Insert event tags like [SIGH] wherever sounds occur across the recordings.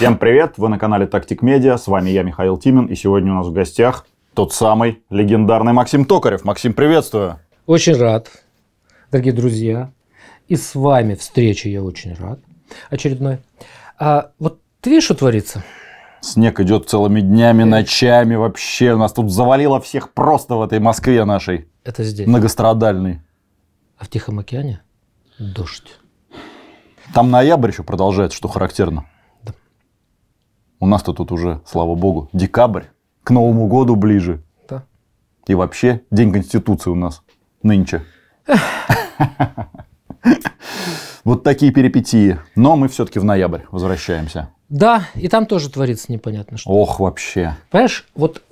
Всем привет, вы на канале Тактик Медиа, с вами я, Михаил Тимин, и сегодня у нас в гостях тот самый легендарный Максим Токарев. Максим, приветствую. Очень рад, дорогие друзья, и с вами встреча, я очень рад, очередной. А вот ты видишь, что творится? Снег идет целыми днями, ночами вообще. У Нас тут завалило всех просто в этой Москве нашей. Это здесь. Многострадальный. А в Тихом океане дождь. Там ноябрь еще продолжается, что характерно. У нас-то тут уже, слава богу, декабрь, к Новому году ближе. Да. И вообще День Конституции у нас нынче. [LAUGHS] Вот такие перипетии. Но мы все-таки в ноябрь возвращаемся. Да, и там тоже творится непонятно что. Ох, вообще. Понимаешь, вот,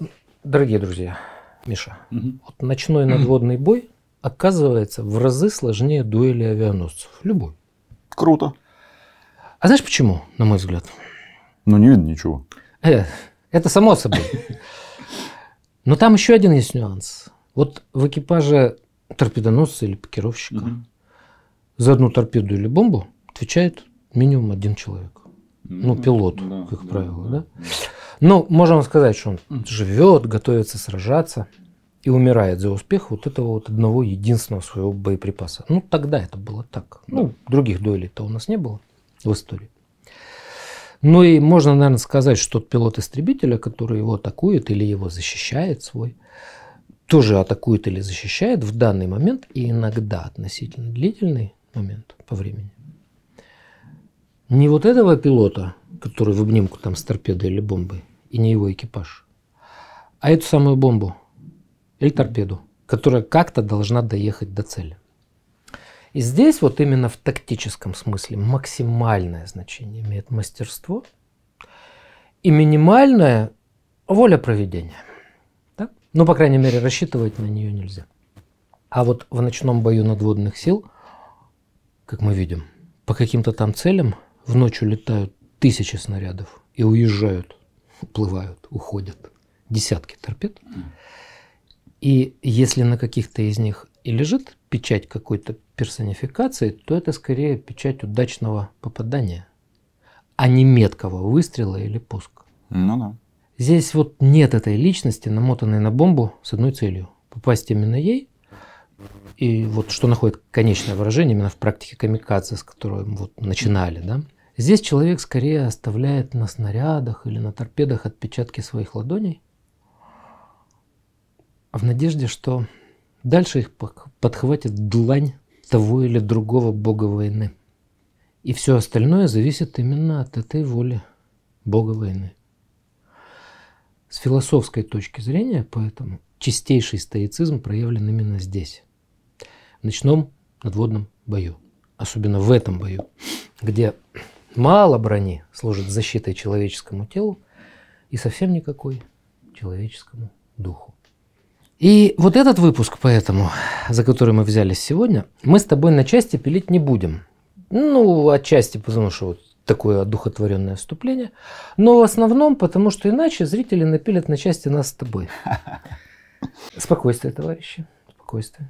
дорогие друзья, Миша, вот ночной надводный бой оказывается в разы сложнее дуэли авианосцев. Любой. Круто. А знаешь почему, на мой взгляд? Ну, не видно ничего. Э, это само собой. Но там еще один есть нюанс. Вот в экипаже торпедоносца или пикировщика угу. за одну торпеду или бомбу отвечает минимум один человек. Ну, ну пилот, да, как да, правило, да. да? Ну, можем сказать, что он живет, готовится сражаться и умирает за успех вот этого вот одного единственного своего боеприпаса. Ну, тогда это было так. Ну, других дуэлей-то у нас не было в истории. Ну и можно, наверное, сказать, что тот пилот истребителя, который его атакует или его защищает свой, тоже атакует или защищает в данный момент и иногда относительно длительный момент по времени. Не вот этого пилота, который в обнимку там с торпедой или бомбой, и не его экипаж, а эту самую бомбу или торпеду, которая как-то должна доехать до цели. И здесь вот именно в тактическом смысле максимальное значение имеет мастерство и минимальное воля проведения. Так? Ну, по крайней мере, рассчитывать на нее нельзя. А вот в ночном бою надводных сил, как мы видим, по каким-то там целям в ночь улетают тысячи снарядов и уезжают, уплывают, уходят десятки торпед. И если на каких-то из них и лежит печать какой-то персонификации, то это скорее печать удачного попадания, а не меткого выстрела или пуска. Ну да. Здесь вот нет этой личности, намотанной на бомбу с одной целью – попасть именно ей. И вот что находит конечное выражение именно в практике камикадзе, с которой мы вот начинали, да? Здесь человек скорее оставляет на снарядах или на торпедах отпечатки своих ладоней в надежде, что Дальше их подхватит длань того или другого бога войны. И все остальное зависит именно от этой воли бога войны. С философской точки зрения, поэтому, чистейший стоицизм проявлен именно здесь, в ночном надводном бою. Особенно в этом бою, где мало брони служит защитой человеческому телу и совсем никакой человеческому духу. И вот этот выпуск, поэтому, за который мы взялись сегодня, мы с тобой на части пилить не будем. Ну, отчасти, потому что вот такое одухотворенное вступление. Но в основном, потому что иначе зрители напилят на части нас с тобой. [LAUGHS] Спокойствие, товарищи. Спокойствие.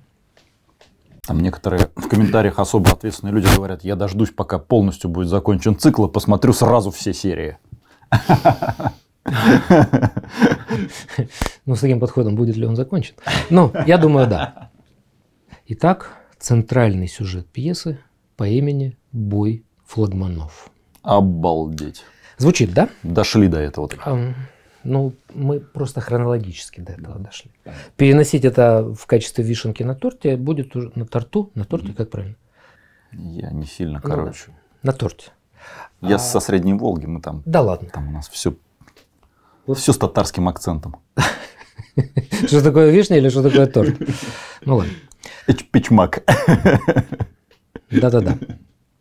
Там некоторые в комментариях особо ответственные люди говорят, я дождусь, пока полностью будет закончен цикл, и посмотрю сразу все серии. [LAUGHS] Но ну, с таким подходом будет ли он закончен? Но ну, я думаю, да. Итак, центральный сюжет пьесы по имени «Бой флагманов». Обалдеть. Звучит, да? Дошли до этого. А, ну, мы просто хронологически до этого дошли. Переносить это в качестве вишенки на торте будет уже на торту, на торте, как правильно? Я не сильно, короче. Ну, да. На торте. Я а... со Средней Волги, мы там. Да ладно. Там у нас все, вот. все с татарским акцентом. [LAUGHS] [LAUGHS] Что такое вишня или что такое торт? Ну ладно. Пичмак. [LAUGHS] Да-да-да.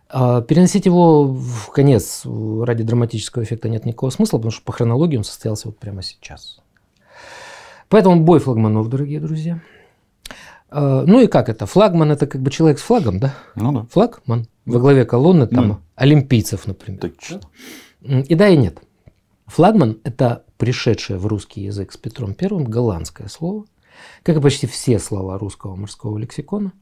А, переносить его в конец ради драматического эффекта нет никакого смысла, потому что по хронологии он состоялся вот прямо сейчас. Поэтому бой флагманов, дорогие друзья. А, ну и как это? Флагман – это как бы человек с флагом, да? Ну да. Флагман. Ну Во главе колонны там ну, олимпийцев, например. Точно. И да, и нет. Флагман – это пришедшее в русский язык с Петром I голландское слово, как и почти все слова русского морского лексикона,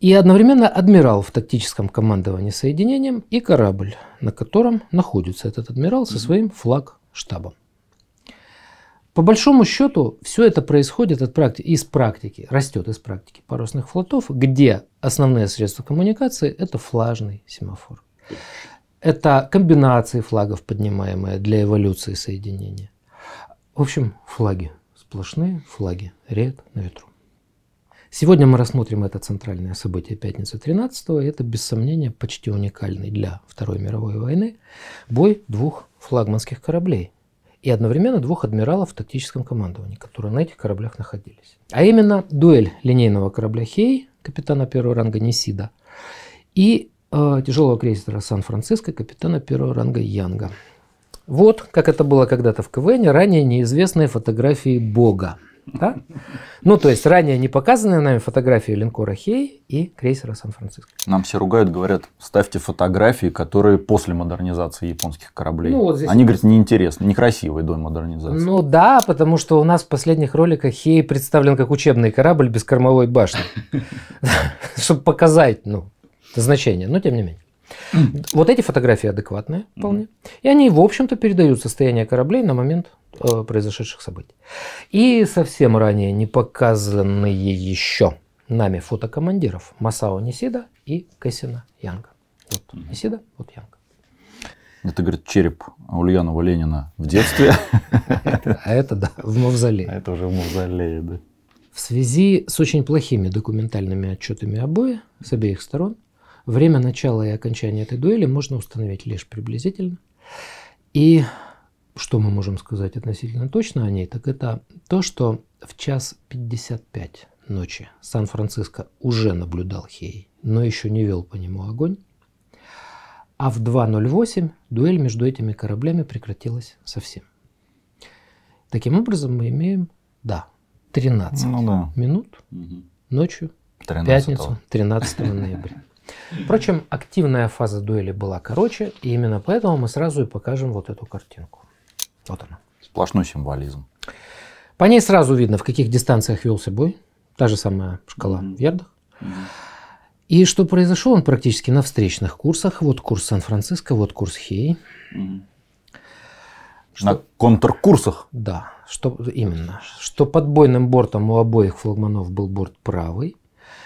и одновременно адмирал в тактическом командовании соединением и корабль, на котором находится этот адмирал со своим флаг-штабом. По большому счету, все это происходит от практи- из практики, растет из практики парусных флотов, где основные средства коммуникации – это флажный семафор это комбинации флагов, поднимаемые для эволюции соединения. В общем, флаги. Сплошные флаги. Ред на ветру. Сегодня мы рассмотрим это центральное событие пятницы 13-го. Это, без сомнения, почти уникальный для Второй мировой войны бой двух флагманских кораблей и одновременно двух адмиралов в тактическом командовании, которые на этих кораблях находились. А именно дуэль линейного корабля «Хей», капитана первого ранга Несида, и Э, тяжелого крейсера Сан-Франциско капитана первого ранга Янга. Вот, как это было когда-то в КВН, ранее неизвестные фотографии Бога. Да? Ну, то есть ранее не показанные нами фотографии линкора Хей и крейсера Сан-Франциско. Нам все ругают, говорят, ставьте фотографии, которые после модернизации японских кораблей. Ну, вот здесь Они просто... говорят, неинтересны, некрасивые до модернизации. Ну да, потому что у нас в последних роликах Хей представлен как учебный корабль без кормовой башни. [LAUGHS] Чтобы показать, ну, значение, но тем не менее. Вот эти фотографии адекватные вполне. И они, в общем-то, передают состояние кораблей на момент э, произошедших событий. И совсем ранее не показанные еще нами фотокомандиров Масао Нисида и Кэсина Янга. Вот Нисида, вот Янга. Это, говорит, череп Ульянова Ленина в детстве. [LAUGHS] А это, да, в мавзолее. А это уже в мавзолее, да. В связи с очень плохими документальными отчетами обои с обеих сторон – Время начала и окончания этой дуэли можно установить лишь приблизительно. И что мы можем сказать относительно точно о ней, так это то, что в час 55 ночи Сан-Франциско уже наблюдал Хей, но еще не вел по нему огонь. А в 2.08 дуэль между этими кораблями прекратилась совсем. Таким образом, мы имеем, да, 13 ну, да. минут ночью, 13 пятницу, 13 ноября. Впрочем, активная фаза дуэли была короче, и именно поэтому мы сразу и покажем вот эту картинку. Вот она. Сплошной символизм. По ней сразу видно, в каких дистанциях велся бой. Та же самая шкала mm-hmm. в ярдах. Mm-hmm. И что произошло, он практически на встречных курсах. Вот курс Сан-Франциско, вот курс Хей. Mm-hmm. Что... На контркурсах? Да, что именно. Что под бойным бортом у обоих флагманов был борт правый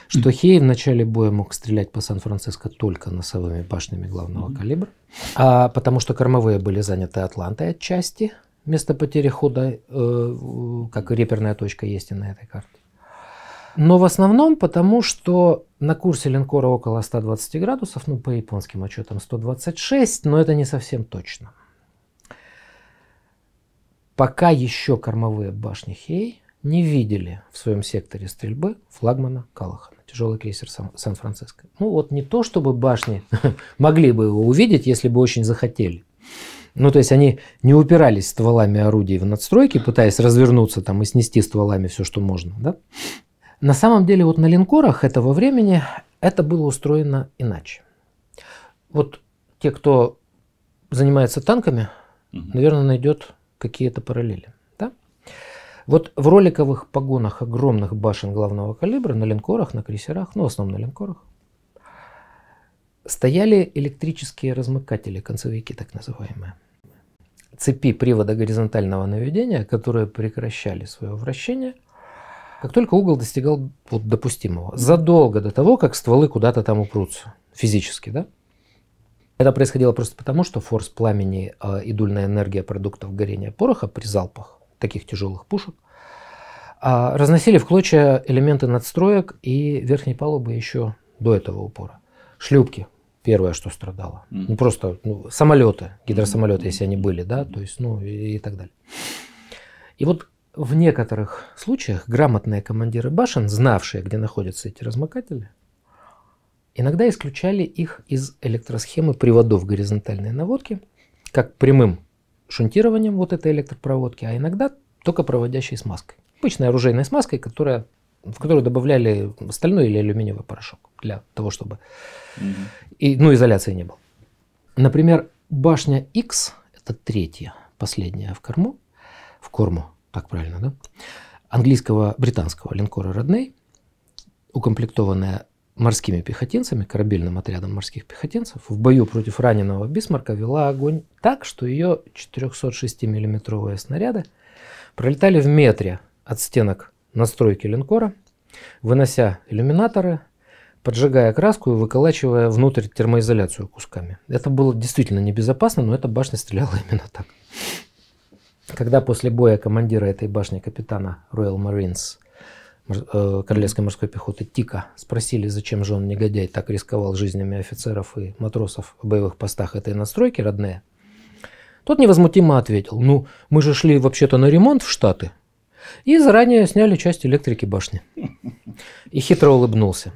что Хей в начале боя мог стрелять по Сан-Франциско только носовыми башнями главного mm-hmm. калибра, а, потому что кормовые были заняты Атлантой отчасти, место потери хода, э, как реперная точка есть и на этой карте. Но в основном потому, что на курсе линкора около 120 градусов, ну по японским отчетам 126, но это не совсем точно. Пока еще кормовые башни Хей не видели в своем секторе стрельбы флагмана Калаха тяжелый крейсер Сан-Франциско. Ну вот не то, чтобы башни [LAUGHS] могли бы его увидеть, если бы очень захотели. Ну, то есть они не упирались стволами орудий в надстройки, пытаясь развернуться там и снести стволами все, что можно, да? На самом деле вот на линкорах этого времени это было устроено иначе. Вот те, кто занимается танками, наверное, найдет какие-то параллели. Вот в роликовых погонах огромных башен главного калибра на линкорах, на крейсерах, ну в основном на линкорах, стояли электрические размыкатели, концевики так называемые. Цепи привода горизонтального наведения, которые прекращали свое вращение, как только угол достигал вот, допустимого, задолго до того, как стволы куда-то там упрутся, физически, да? Это происходило просто потому, что форс пламени э, и дульная энергия продуктов горения пороха при залпах таких тяжелых пушек, а, разносили в клочья элементы надстроек и верхней палубы еще до этого упора. Шлюпки первое, что страдало. Ну просто ну, самолеты, гидросамолеты, если они были, да, то есть, ну и, и так далее. И вот в некоторых случаях грамотные командиры башен, знавшие, где находятся эти размыкатели, иногда исключали их из электросхемы приводов горизонтальной наводки как прямым шунтированием вот этой электропроводки, а иногда только проводящей смазкой. Обычной оружейной смазкой, которая, в которую добавляли стальной или алюминиевый порошок для того, чтобы и, ну, изоляции не было. Например, башня X, это третья, последняя в корму, в корму, так правильно, да, английского британского линкора «Родней», укомплектованная морскими пехотинцами, корабельным отрядом морских пехотинцев, в бою против раненого Бисмарка вела огонь так, что ее 406 миллиметровые снаряды пролетали в метре от стенок настройки линкора, вынося иллюминаторы, поджигая краску и выколачивая внутрь термоизоляцию кусками. Это было действительно небезопасно, но эта башня стреляла [LAUGHS] именно так. Когда после боя командира этой башни капитана Royal Marines Э, королевской морской пехоты Тика спросили, зачем же он, негодяй, так рисковал жизнями офицеров и матросов в боевых постах этой настройки родные, тот невозмутимо ответил, ну, мы же шли вообще-то на ремонт в Штаты, и заранее сняли часть электрики башни. И хитро улыбнулся.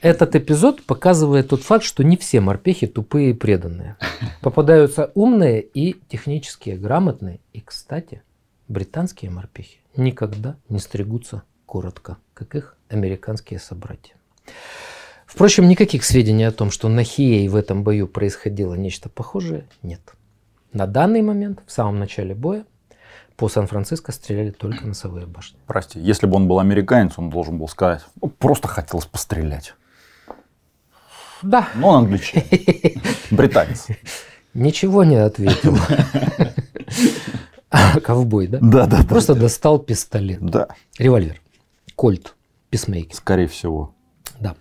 Этот эпизод показывает тот факт, что не все морпехи тупые и преданные. Попадаются умные и технически грамотные. И, кстати, британские морпехи никогда не стригутся коротко, как их американские собратья. Впрочем, никаких сведений о том, что на Хией в этом бою происходило нечто похожее, нет. На данный момент, в самом начале боя, по Сан-Франциско стреляли только носовые башни. Прости, если бы он был американец, он должен был сказать, ну, просто хотелось пострелять. Да. Но он англичанин, [LAUGHS] британец. Ничего не ответил. [LAUGHS] А, ковбой, да? Да, да. Просто достал пистолет. Да. Револьвер кольт писмейки. Скорее всего. Да.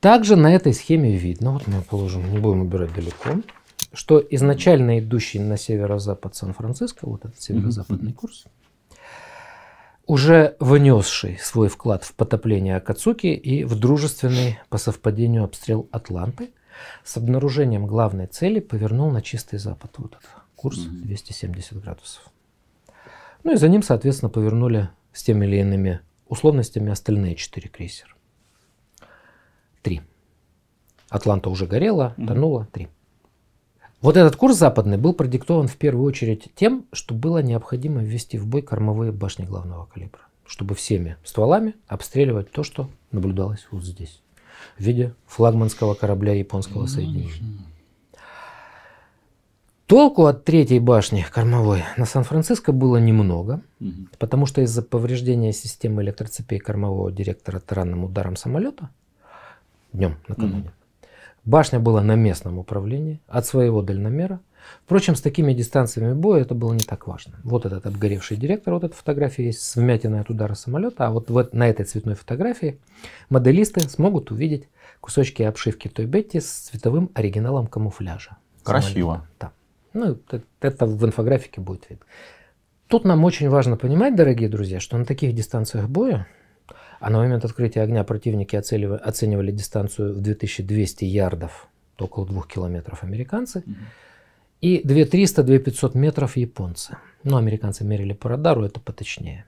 Также на этой схеме видно, вот мы положим, не будем убирать далеко, что изначально идущий на северо-запад Сан-Франциско, вот этот северо-западный курс, уже внесший свой вклад в потопление Акацуки и в дружественный по совпадению обстрел Атланты, с обнаружением главной цели повернул на чистый запад вот этот курс 270 градусов. Ну и за ним, соответственно, повернули с теми или иными условностями остальные четыре крейсера. Три. Атланта уже горела, тонула. Три. Вот этот курс западный был продиктован в первую очередь тем, что было необходимо ввести в бой кормовые башни главного калибра, чтобы всеми стволами обстреливать то, что наблюдалось вот здесь в виде флагманского корабля японского соединения. Толку от третьей башни кормовой на Сан-Франциско было немного, угу. потому что из-за повреждения системы электроцепей кормового директора таранным ударом самолета днем накануне угу. башня была на местном управлении от своего дальномера. Впрочем, с такими дистанциями боя это было не так важно. Вот этот обгоревший директор, вот эта фотография есть с вмятиной от удара самолета, а вот, вот на этой цветной фотографии моделисты смогут увидеть кусочки обшивки той Бетти с цветовым оригиналом камуфляжа. Красиво. Самолета. Да. Ну, это в инфографике будет видно. Тут нам очень важно понимать, дорогие друзья, что на таких дистанциях боя, а на момент открытия огня противники оценивали, оценивали дистанцию в 2200 ярдов, около 2 километров американцы, mm-hmm. и 2300-2500 метров японцы. Но американцы мерили по радару, это поточнее.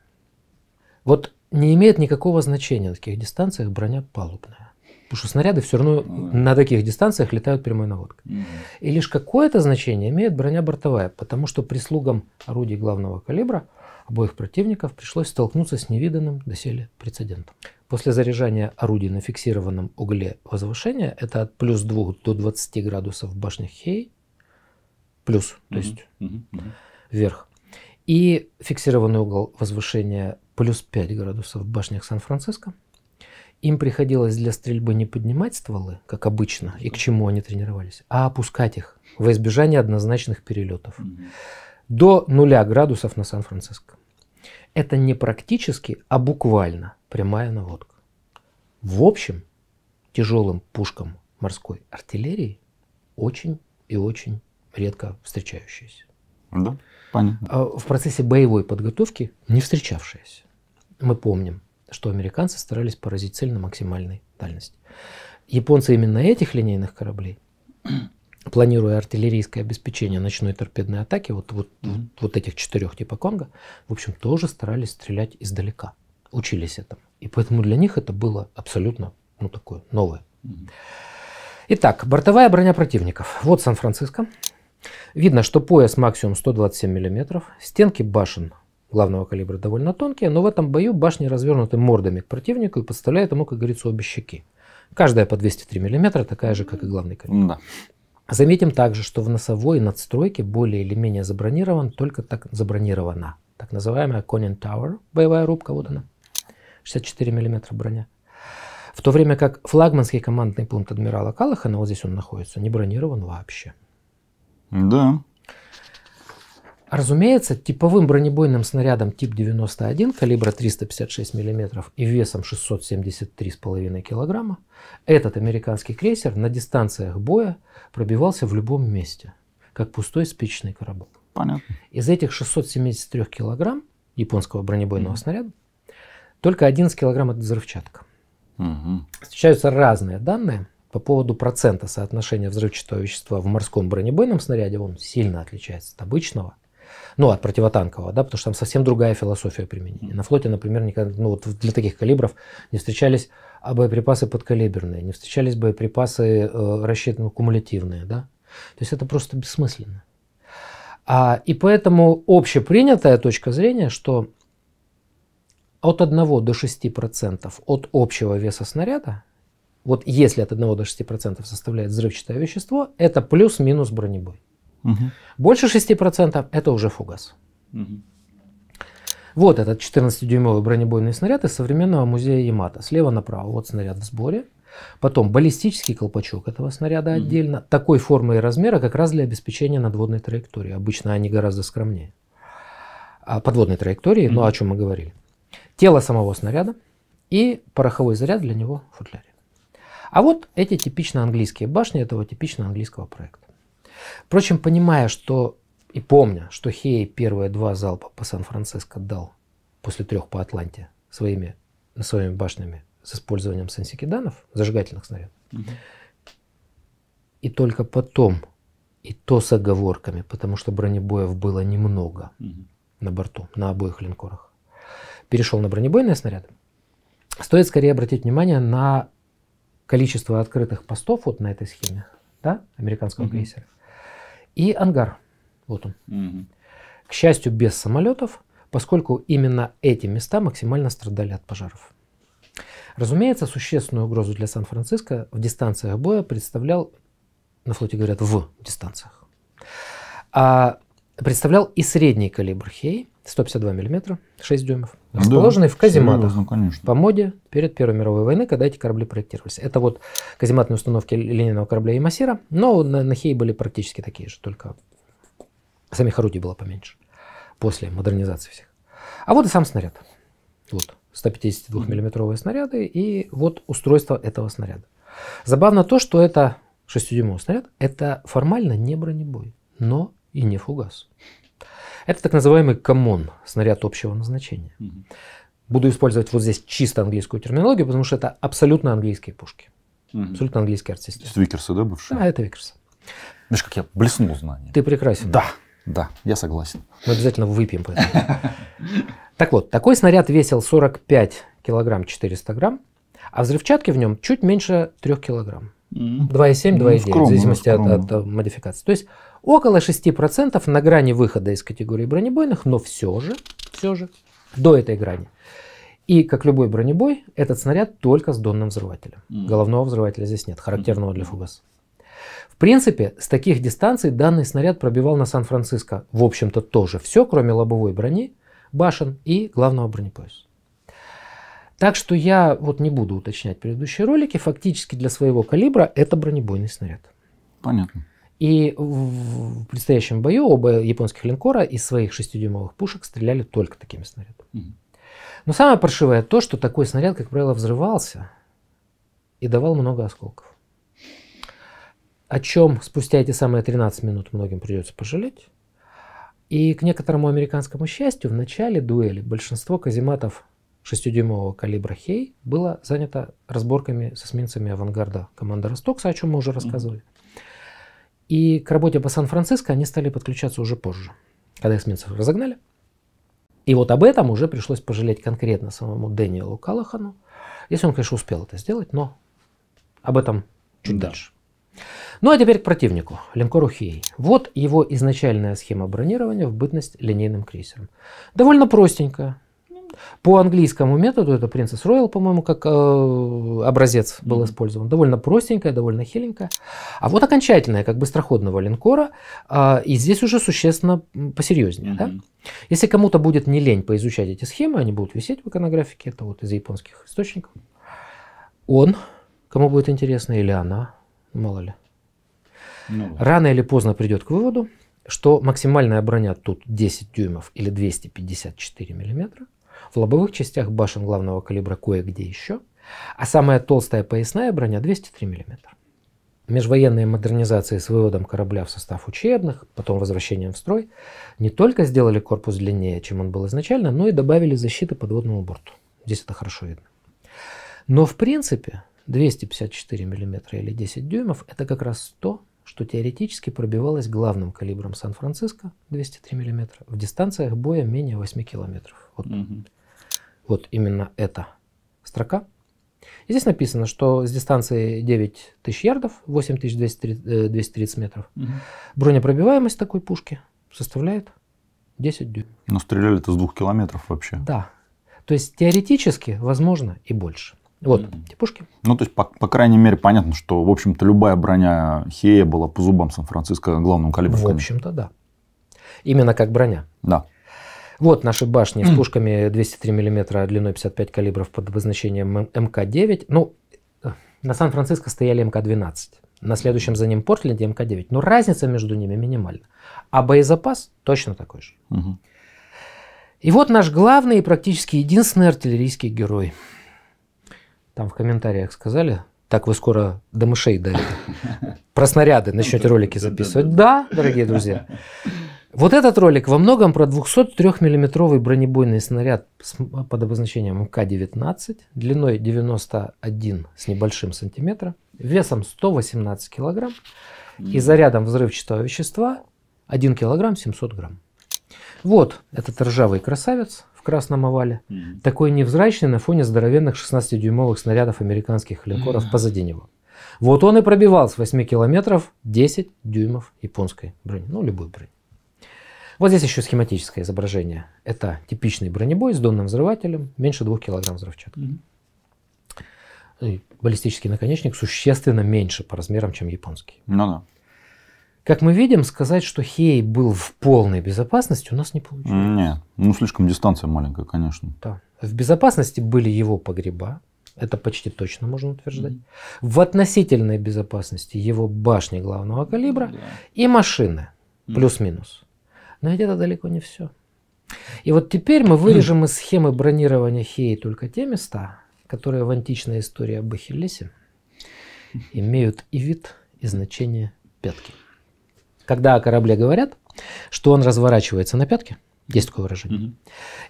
Вот не имеет никакого значения на таких дистанциях броня палубная. Потому что снаряды все равно Понимаю. на таких дистанциях летают прямой наводкой. Угу. И лишь какое-то значение имеет броня бортовая, потому что прислугам орудий главного калибра обоих противников пришлось столкнуться с невиданным доселе прецедентом. После заряжания орудий на фиксированном угле возвышения, это от плюс 2 до 20 градусов в башнях Хей, плюс, то есть угу, угу. вверх, и фиксированный угол возвышения плюс 5 градусов в башнях Сан-Франциско, им приходилось для стрельбы не поднимать стволы, как обычно, и к чему они тренировались, а опускать их во избежание однозначных перелетов до нуля градусов на Сан-Франциско. Это не практически, а буквально прямая наводка. В общем, тяжелым пушкам морской артиллерии очень и очень редко встречающиеся. Да, понятно. А, в процессе боевой подготовки не встречавшиеся. Мы помним, что американцы старались поразить цель на максимальной дальности. Японцы именно этих линейных кораблей, планируя артиллерийское обеспечение ночной торпедной атаки, вот, вот, mm вот этих четырех типа Конга, в общем, тоже старались стрелять издалека, учились этому. И поэтому для них это было абсолютно ну, такое новое. Итак, бортовая броня противников. Вот Сан-Франциско. Видно, что пояс максимум 127 мм, стенки башен главного калибра довольно тонкие, но в этом бою башни развернуты мордами к противнику и подставляют ему, как говорится, обе щеки. Каждая по 203 мм, такая же, как и главный калибр. Да. Заметим также, что в носовой надстройке более или менее забронирован, только так забронирована. Так называемая Конин Tower, боевая рубка, вот она, 64 мм броня. В то время как флагманский командный пункт адмирала Калахана, вот здесь он находится, не бронирован вообще. Да. Разумеется, типовым бронебойным снарядом тип 91 калибра 356 мм и весом 673,5 кг этот американский крейсер на дистанциях боя пробивался в любом месте, как пустой спичечный коробок. Понятно. Из этих 673 кг японского бронебойного mm снаряда только 11 кг это взрывчатка. mm Встречаются разные данные по поводу процента соотношения взрывчатого вещества в морском бронебойном снаряде. Он сильно отличается от обычного ну, от противотанкового, да, потому что там совсем другая философия применения. На флоте, например, никогда, ну, вот для таких калибров не встречались а боеприпасы подкалиберные, не встречались боеприпасы э, рассчитанные ну, кумулятивные, да. То есть это просто бессмысленно. А, и поэтому общепринятая точка зрения, что от 1 до 6% от общего веса снаряда, вот если от 1 до 6% составляет взрывчатое вещество, это плюс-минус бронебой. Угу. Больше 6% это уже фугас. Угу. Вот этот 14-дюймовый бронебойный снаряд из современного музея Ямато. Слева направо вот снаряд в сборе. Потом баллистический колпачок этого снаряда угу. отдельно. Такой формы и размера как раз для обеспечения надводной траектории. Обычно они гораздо скромнее. А подводной траектории, угу. ну о чем мы говорили. Тело самого снаряда и пороховой заряд для него в футляре. А вот эти типично английские башни этого типично английского проекта. Впрочем, понимая, что и помня, что Хей первые два залпа по Сан-Франциско дал после трех по Атланте своими, своими башнями с использованием сенсикиданов, зажигательных снарядов, и только потом, и то с оговорками, потому что бронебоев было немного mm на борту, на обоих линкорах, перешел на бронебойные снаряды, стоит скорее обратить внимание на количество открытых постов вот на этой схеме да, американского mm крейсера и ангар. Вот он. Угу. К счастью, без самолетов, поскольку именно эти места максимально страдали от пожаров. Разумеется, существенную угрозу для Сан-Франциско в дистанциях боя представлял, на флоте говорят, в дистанциях, а представлял и средний калибр Хей – 152 миллиметра, 6 дюймов, расположенный да, в казематах серьезно, по моде перед Первой мировой войны, когда эти корабли проектировались. Это вот казематные установки линейного корабля Ямасира, но на, на Хей были практически такие же, только самих орудий было поменьше после модернизации всех. А вот и сам снаряд. Вот 152 миллиметровые снаряды и вот устройство этого снаряда. Забавно то, что это 6-дюймовый снаряд, это формально не бронебой, но и не фугас. Это так называемый коммон, снаряд общего назначения. Буду использовать вот здесь чисто английскую терминологию, потому что это абсолютно английские пушки. Угу. Абсолютно английские артисты. Это Викерсы, да, бывшие? Да, это Викерсы. Видишь, как я блеснул знания. Ты прекрасен. Да, да, я согласен. Мы обязательно выпьем по Так вот, такой снаряд весил 45 килограмм 400 грамм, а взрывчатки в нем чуть меньше 3 килограмм. 2,7, 2,9, ну, в зависимости от э, модификации. То есть около 6% на грани выхода из категории бронебойных, но все же, все же до этой грани. И, как любой бронебой, этот снаряд только с донным взрывателем. Mm. Головного взрывателя здесь нет, характерного для фугаса. В принципе, с таких дистанций данный снаряд пробивал на Сан-Франциско, в общем-то, тоже все, кроме лобовой брони, башен и главного бронепояса. Так что я вот не буду уточнять предыдущие ролики, фактически для своего калибра это бронебойный снаряд. Понятно. И в предстоящем бою оба японских линкора из своих шестидюймовых пушек стреляли только такими снарядами. Но самое паршивое то, что такой снаряд, как правило, взрывался и давал много осколков. О чем спустя эти самые 13 минут многим придется пожалеть. И к некоторому американскому счастью, в начале дуэли большинство казематов 6-дюймового калибра «Хей» было занято разборками с эсминцами авангарда команды «Ростокса», о чем мы уже рассказывали. Mm-hmm. И к работе по Сан-Франциско они стали подключаться уже позже, когда эсминцев разогнали. И вот об этом уже пришлось пожалеть конкретно самому Дэниелу Калахану, если он, конечно, успел это сделать, но об этом чуть да. дальше. Ну а теперь к противнику, линкору Хией. Вот его изначальная схема бронирования в бытность линейным крейсером. Довольно простенькая, по английскому методу, это Princess Royal, по-моему, как э, образец был использован. Довольно простенькая, довольно хиленькая. А вот окончательная, как быстроходного линкора. Э, и здесь уже существенно посерьезнее. Mm-hmm. Да? Если кому-то будет не лень поизучать эти схемы, они будут висеть в иконографике, это вот из японских источников. Он, кому будет интересно, или она, мало ли. Ну, Рано или поздно придет к выводу, что максимальная броня тут 10 дюймов или 254 миллиметра – в лобовых частях башен главного калибра кое-где еще, а самая толстая поясная броня 203 мм. Межвоенные модернизации с выводом корабля в состав учебных, потом возвращением в строй, не только сделали корпус длиннее, чем он был изначально, но и добавили защиты подводному борту. Здесь это хорошо видно. Но в принципе 254 мм или 10 дюймов это как раз то, что теоретически пробивалось главным калибром Сан-Франциско 203 мм в дистанциях боя менее 8 километров. Вот. Угу вот именно эта строка. И здесь написано, что с дистанции 9000 ярдов, 8230 э, метров, угу. бронепробиваемость такой пушки составляет 10 дюймов. Но ну, стреляли-то с двух километров вообще. Да. То есть теоретически возможно и больше. Вот, mm-hmm. эти пушки. Ну, то есть, по, по крайней мере, понятно, что, в общем-то, любая броня Хея была по зубам Сан-Франциско главным калибром. В общем-то, да. Именно как броня. Да. Вот наши башни с пушками 203 мм длиной 55 калибров под обозначением МК-9. Ну, э, на Сан-Франциско стояли МК-12. На следующем за ним Портленде МК-9. Но разница между ними минимальна. А боезапас точно такой же. И вот наш главный и практически единственный артиллерийский герой. Там в комментариях сказали, так вы скоро до мышей дойдете. [LAUGHS] Про снаряды начнете ролики записывать. Да, дорогие друзья. Вот этот ролик во многом про 203-миллиметровый бронебойный снаряд под обозначением МК-19, длиной 91 с небольшим сантиметра, весом 118 килограмм и зарядом взрывчатого вещества 1 килограмм 700 грамм. Вот этот ржавый красавец в красном овале, mm-hmm. такой невзрачный на фоне здоровенных 16-дюймовых снарядов американских линкоров mm-hmm. позади него. Вот он и пробивал с 8 километров 10 дюймов японской брони, ну любой брони. Вот здесь еще схематическое изображение. Это типичный бронебой с донным взрывателем, меньше 2 кг взрывчатки. Mm -hmm. Баллистический наконечник существенно меньше по размерам, чем японский. Ну no, да. No. Как мы видим, сказать, что Хей был в полной безопасности, у нас не получилось. Нет, ну слишком дистанция маленькая, конечно. Да. В безопасности были его погреба, это почти точно можно утверждать. Mm-hmm. В относительной безопасности его башни главного калибра mm-hmm. и машины, mm-hmm. плюс-минус. Но ведь это далеко не все. И вот теперь мы вырежем из схемы бронирования Хеи только те места, которые в античной истории об Ахиллесе имеют и вид, и значение пятки. Когда о корабле говорят, что он разворачивается на пятке, есть такое выражение,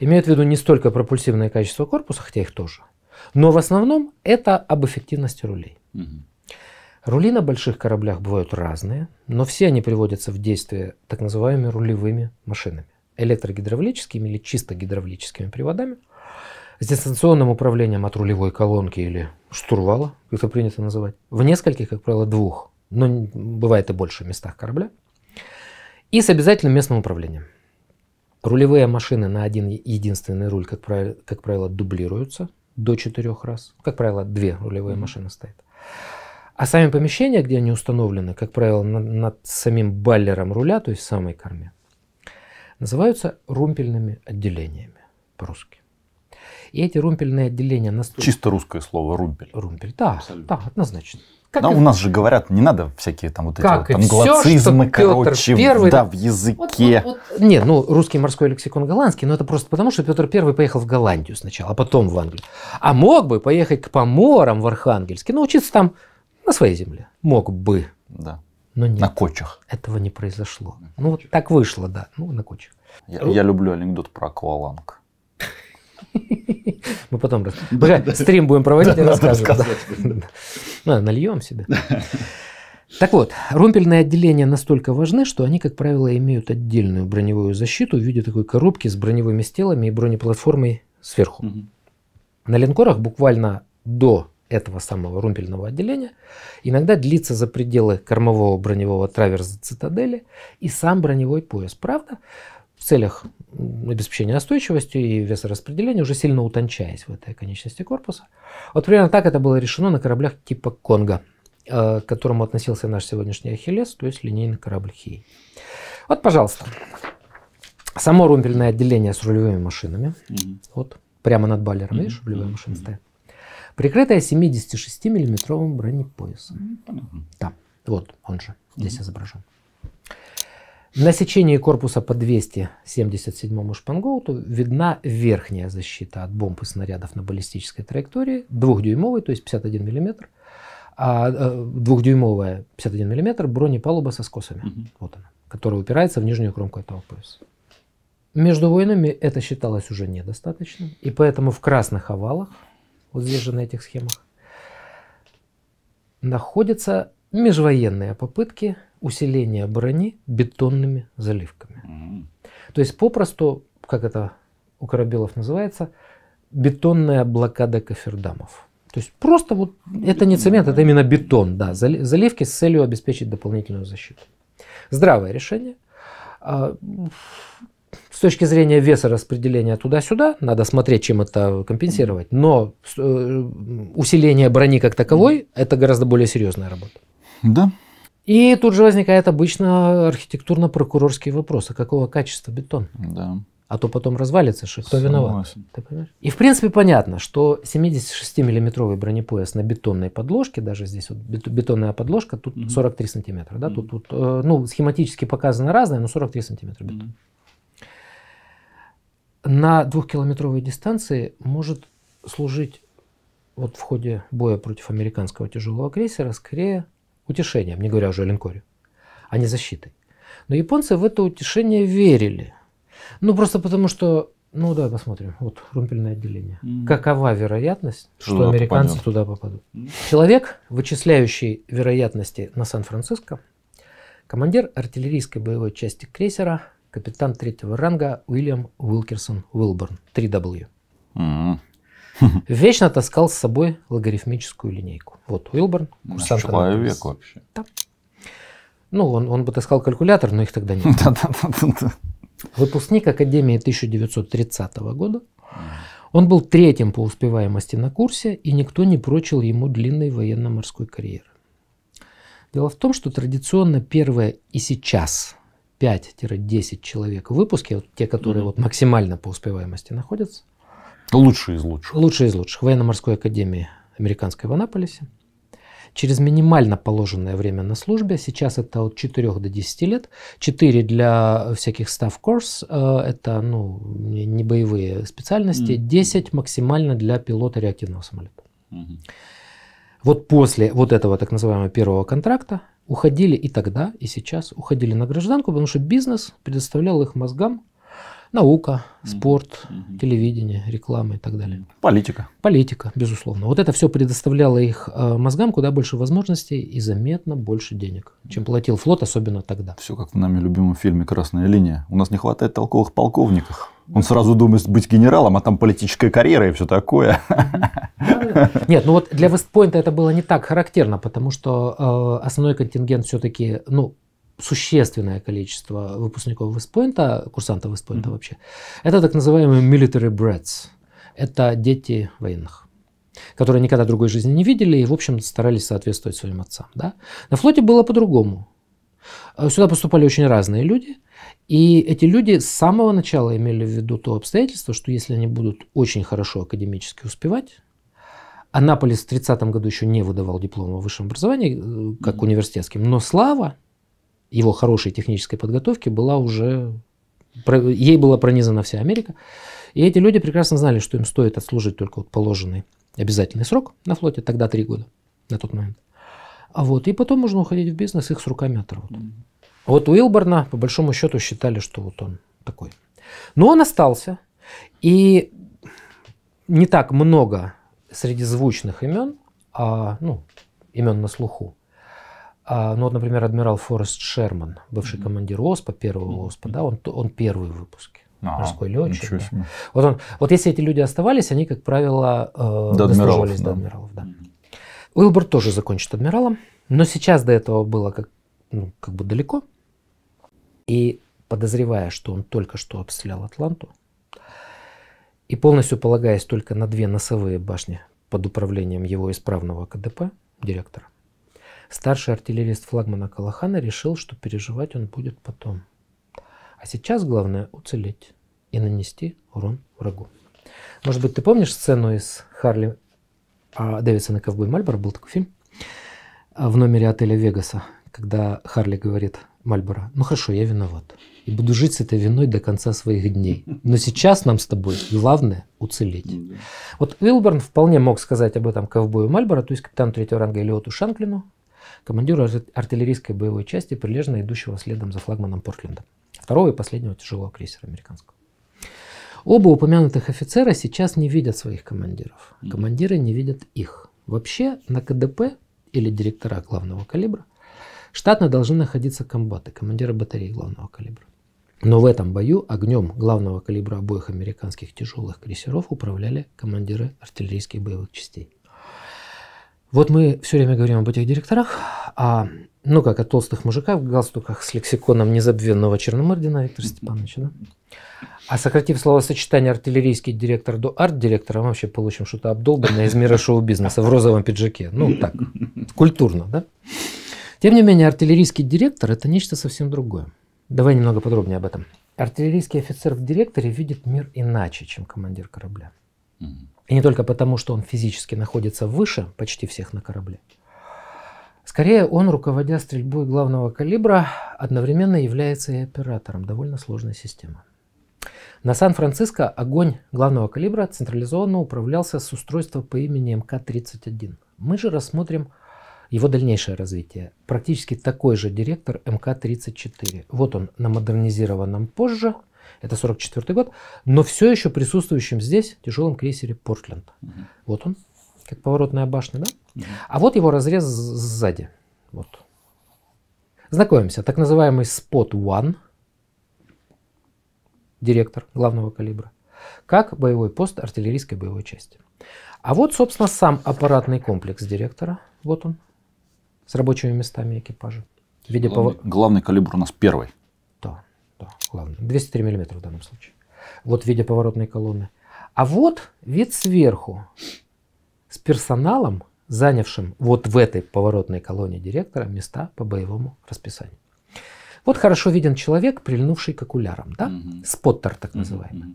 имеют в виду не столько пропульсивное качество корпуса, хотя их тоже, но в основном это об эффективности рулей. Рули на больших кораблях бывают разные, но все они приводятся в действие так называемыми рулевыми машинами. Электрогидравлическими или чисто гидравлическими приводами, с дистанционным управлением от рулевой колонки или штурвала, как это принято называть, в нескольких, как правило, двух, но бывает и больше в местах корабля, и с обязательным местным управлением. Рулевые машины на один единственный руль, как правило, как правило дублируются до четырех раз. Как правило, две рулевые mm-hmm. машины стоят. А сами помещения, где они установлены, как правило, над, над самим баллером руля, то есть самой корме, называются румпельными отделениями по-русски. И эти румпельные отделения настолько... Чисто русское слово румпель. Румпель, да, Абсолютно. да, однозначно. Как Но это... у нас же говорят, не надо всякие там вот эти как вот англоцизмы, все, короче, первый... да, в языке. Вот, вот, вот. Не, ну, русский морской лексикон голландский, но это просто потому, что Петр Первый поехал в Голландию сначала, а потом в Англию. А мог бы поехать к поморам в Архангельске, научиться там на своей земле. Мог бы. Да. Но нет. На кочах. Этого не произошло. ну, вот так вышло, да. Ну, на кочах. Я, я люблю анекдот про акваланг. Мы потом стрим будем проводить и рассказывать. Нальем ну, себе. Так вот, румпельные отделения настолько важны, что они, как правило, имеют отдельную броневую защиту в виде такой коробки с броневыми стелами и бронеплатформой сверху. На линкорах буквально до этого самого румпельного отделения, иногда длится за пределы кормового броневого траверса цитадели и сам броневой пояс. Правда, в целях обеспечения настойчивости и весораспределения, уже сильно утончаясь в этой конечности корпуса. Вот примерно так это было решено на кораблях типа «Конго», э, к которому относился наш сегодняшний «Ахиллес», то есть линейный корабль «Хий». Вот, пожалуйста, само румпельное отделение с рулевыми машинами. Mm-hmm. Вот прямо над баллером, mm-hmm. видишь, рулевые mm-hmm. стоят прикрытая 76 миллиметровым бронепоясом. Понятно. Да, вот он же здесь mm изображен. На сечении корпуса по 277 шпангоуту видна верхняя защита от бомб и снарядов на баллистической траектории, двухдюймовый, то есть 51 мм, а, э, двухдюймовая 51 мм бронепалуба со скосами, mm вот она, которая упирается в нижнюю кромку этого пояса. Между войнами это считалось уже недостаточно, и поэтому в красных овалах вот здесь же на этих схемах, находятся межвоенные попытки усиления брони бетонными заливками. mm То есть попросту, как это у Корабелов называется, бетонная блокада кафердамов. То есть просто вот это не цемент, это именно бетон, да, заливки с целью обеспечить дополнительную защиту. Здравое решение. А, с точки зрения веса распределения туда-сюда, надо смотреть, чем это компенсировать. Но э, усиление брони как таковой – это гораздо более серьезная работа. Да. И тут же возникает обычно архитектурно-прокурорский вопрос, а какого качества бетон? Да. А то потом развалится, что кто виноват. Ты И в принципе понятно, что 76-миллиметровый бронепояс на бетонной подложке, даже здесь вот бетонная подложка, тут 43 сантиметра. Да? Тут, тут э, ну, схематически показано разное, но 43 сантиметра бетон на двухкилометровой дистанции может служить вот в ходе боя против американского тяжелого крейсера скорее утешением, не говоря уже о линкоре, а не защитой. Но японцы в это утешение верили. Ну, просто потому что, ну, давай посмотрим, вот румпельное отделение. Mm. Какова вероятность, туда что американцы попадет. туда попадут? Mm. Человек, вычисляющий вероятности на Сан-Франциско, командир артиллерийской боевой части крейсера – капитан третьего ранга Уильям Уилкерсон Уилберн, 3W. Вечно таскал с собой логарифмическую линейку. Вот Уилберн. Ну, курсант. Человек нас... вообще. Да. Ну, он, он бы таскал калькулятор, но их тогда не было. [LAUGHS] Выпускник Академии 1930 года. Он был третьим по успеваемости на курсе, и никто не прочил ему длинной военно-морской карьеры. Дело в том, что традиционно первое и сейчас 5-10 человек в выпуске, вот те, которые mm-hmm. вот максимально по успеваемости находятся. Лучшие из лучших. Лучшие из лучших. Военно-морской академии американской в Анаполисе. Через минимально положенное время на службе, сейчас это от 4 до 10 лет, 4 для всяких staff course, э, это ну, не боевые специальности, 10 максимально для пилота реактивного самолета. Mm-hmm. Вот после вот этого так называемого первого контракта уходили и тогда, и сейчас, уходили на гражданку, потому что бизнес предоставлял их мозгам наука, спорт, mm-hmm. телевидение, реклама и так далее. Политика. Политика, безусловно. Вот это все предоставляло их э, мозгам куда больше возможностей и заметно больше денег, чем платил флот, особенно тогда. Все как в нами любимом фильме «Красная линия». У нас не хватает толковых полковников. Он сразу думает быть генералом, а там политическая карьера и все такое. [LAUGHS] Нет, ну вот для Вестпойнта это было не так характерно, потому что э, основной контингент все-таки, ну, существенное количество выпускников Вестпойнта, курсантов Вестпойнта mm вообще, это так называемые military brats. Это дети военных которые никогда другой жизни не видели и, в общем, старались соответствовать своим отцам. Да? На флоте было по-другому. Э, сюда поступали очень разные люди – и эти люди с самого начала имели в виду то обстоятельство, что если они будут очень хорошо академически успевать, Анаполис в 30 году еще не выдавал диплома о высшем образовании, э, как университетским, но слава его хорошей технической подготовки была уже... Ей была пронизана вся Америка. И эти люди прекрасно знали, что им стоит отслужить только вот положенный обязательный срок на флоте, тогда три года на тот момент. А вот, и потом можно уходить в бизнес, их с руками оторвут. Mm-hmm. А вот Уилборна, по большому счету, считали, что вот он такой. Но он остался. И не так много среди звучных имен, а, ну, имен на слуху. А, ну, вот, например, адмирал Форест Шерман, бывший mm-hmm. командир ОСПА, первого ОСПА, да, он, он первый в выпуске. Ага, морской летчик. Да. Вот, он, вот если эти люди оставались, они, как правило, э, до дослуживались адмиралов, да. до адмиралов. Да. mm тоже закончит адмиралом, но сейчас до этого было, как ну, как бы далеко. И подозревая, что он только что обстрелял Атланту, и полностью полагаясь только на две носовые башни под управлением его исправного КДП, директора, старший артиллерист флагмана Калахана решил, что переживать он будет потом. А сейчас главное уцелеть и нанести урон врагу. Может быть, ты помнишь сцену из Харли а, Дэвидсона «Ковбой Мальборо»? Был такой фильм а, в номере отеля «Вегаса», когда Харли говорит Мальборо, ну хорошо, я виноват. И буду жить с этой виной до конца своих дней. Но сейчас нам с тобой главное уцелеть. Ну вот Уилберн вполне мог сказать об этом ковбою Мальборо, то есть капитану третьего ранга Элиоту Шанклину, командиру артиллерийской боевой части, прилежно идущего следом за флагманом Портленда, второго и последнего тяжелого крейсера американского. Оба упомянутых офицера сейчас не видят своих командиров. Командиры не видят их. Вообще на КДП или директора главного калибра Штатно должны находиться комбаты, командиры батареи главного калибра. Но в этом бою огнем главного калибра обоих американских тяжелых крейсеров управляли командиры артиллерийских боевых частей. Вот мы все время говорим об этих директорах, а, ну как о толстых мужиках в галстуках с лексиконом незабвенного черномордина Виктора Степановича. Да? А сократив словосочетание артиллерийский директор до арт-директора, мы вообще получим что-то обдолбанное из мира шоу-бизнеса в розовом пиджаке. Ну так, культурно, да? Тем не менее, артиллерийский директор – это нечто совсем другое. Давай немного подробнее об этом. Артиллерийский офицер в директоре видит мир иначе, чем командир корабля. И не только потому, что он физически находится выше почти всех на корабле. Скорее, он, руководя стрельбой главного калибра, одновременно является и оператором довольно сложной системы. На Сан-Франциско огонь главного калибра централизованно управлялся с устройства по имени МК-31. Мы же рассмотрим его дальнейшее развитие. Практически такой же директор МК-34. Вот он на модернизированном позже, это 44 год, но все еще присутствующим здесь тяжелом крейсере Портленд. Угу. Вот он, как поворотная башня, да? Угу. А вот его разрез сзади. Вот. Знакомимся, так называемый Spot One, директор главного калибра, как боевой пост артиллерийской боевой части. А вот, собственно, сам аппаратный комплекс директора. Вот он, с рабочими местами экипажа. В виде главный, пов... главный калибр у нас первый. Да, да, главный. 203 мм в данном случае. Вот в виде поворотной колонны. А вот вид сверху с персоналом, занявшим вот в этой поворотной колонне директора места по боевому расписанию. Вот хорошо виден человек, прильнувший к окулярам, да? Угу. Споттер так называемый. Угу.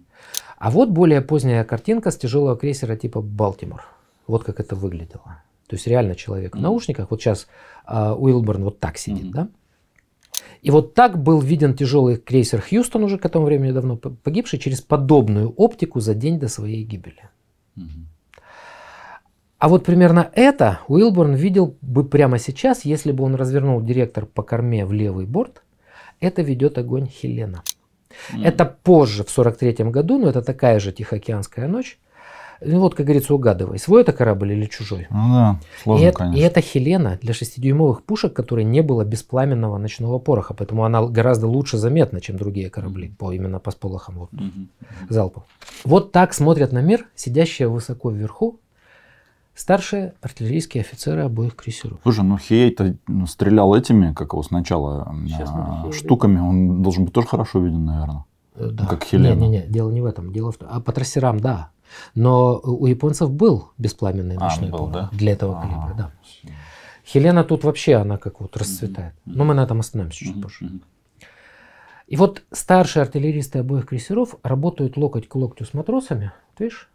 А вот более поздняя картинка с тяжелого крейсера типа «Балтимор». Вот как это выглядело. То есть реально человек mm-hmm. в наушниках. Вот сейчас э, а, Уилборн вот так сидит, mm-hmm. да? И вот так был виден тяжелый крейсер Хьюстон, уже к этому времени давно погибший, через подобную оптику за день до своей гибели. Mm-hmm. А вот примерно это Уилберн видел бы прямо сейчас, если бы он развернул директор по корме в левый борт. Это ведет огонь Хелена. Mm. -hmm. Это позже, в сорок третьем году, но это такая же Тихоокеанская ночь, ну вот, как говорится, угадывай, свой это корабль или чужой. Ну да, сложно, и Это, и это Хелена для шестидюймовых пушек, которой не было беспламенного ночного пороха, поэтому она гораздо лучше заметна, чем другие корабли, по, именно по сполохам вот, угу. залпов. Вот так смотрят на мир, сидящие высоко вверху, старшие артиллерийские офицеры обоих крейсеров. Слушай, ну Хей то ну, стрелял этими, как его сначала, а, штуками. Он должен быть тоже хорошо виден, наверное. Э, да. как Хелена. Не, не, не, дело не в этом. Дело в том, а по трассерам, да. Но у японцев был беспламенный а, ночной а, был, да? для этого ага. калибра. Да. Хелена тут вообще, она как вот расцветает. Но мы на этом остановимся чуть позже. И вот старшие артиллеристы обоих крейсеров работают локоть к локтю с матросами, ты видишь,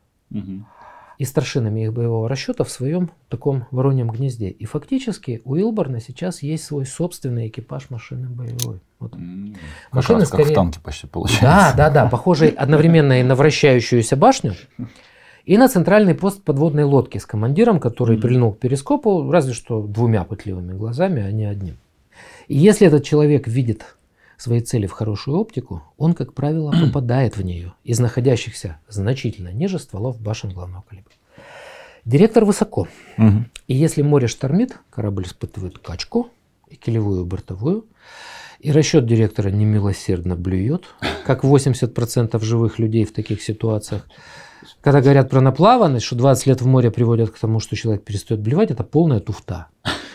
и старшинами их боевого расчета в своем таком вороньем гнезде. И фактически у Илборна сейчас есть свой собственный экипаж машины боевой. Вот. Как Машина раз, скорее... как в танке почти получается. Да, да, да, похожий одновременно и на вращающуюся башню, и на центральный пост подводной лодки с командиром, который mm-hmm. прильнул к перископу, разве что двумя пытливыми глазами, а не одним. И если этот человек видит свои цели в хорошую оптику, он, как правило, [CLEARS THROAT] попадает в нее из находящихся значительно ниже стволов башен главного калибра. Директор высоко. Угу. И если море штормит, корабль испытывает качку, и килевую, и бортовую. И расчет директора немилосердно блюет, как 80% живых людей в таких ситуациях. Когда говорят про наплаванность, что 20 лет в море приводят к тому, что человек перестает блевать, это полная туфта.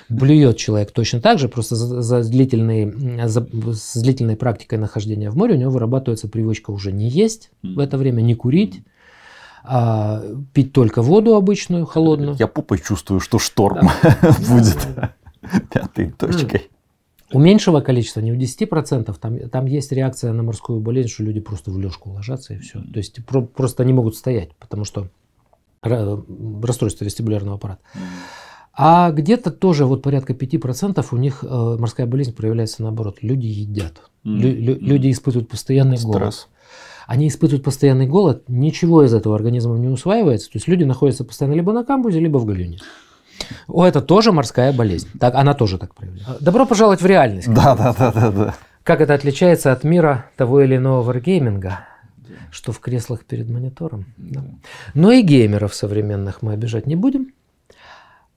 Блюет человек точно так же, просто за, за, длительной, за, с длительной практикой нахождения в море у него вырабатывается привычка уже не есть в это время, не курить, а, пить только воду обычную, холодную. Я попой чувствую, что шторм да. [LAUGHS] будет пятой точкой. У меньшего количества, не у 10%, там, там есть реакция на морскую болезнь, что люди просто в лежку ложатся и все. То есть про, просто не могут стоять, потому что расстройство вестибулярного аппарата. А где-то тоже вот порядка 5% у них э, морская болезнь проявляется наоборот. Люди едят. Mm-hmm. Лю- лю- люди испытывают постоянный Стресс. голод. Они испытывают постоянный голод, ничего из этого организмом не усваивается. То есть люди находятся постоянно либо на камбузе, либо в галюне. О, это тоже морская болезнь. Так, она тоже так проявляется. Добро пожаловать в реальность. Да, да, да, да, да. Как это отличается от мира того или иного варгейминга? Что в креслах перед монитором. Да. Но и геймеров современных мы обижать не будем.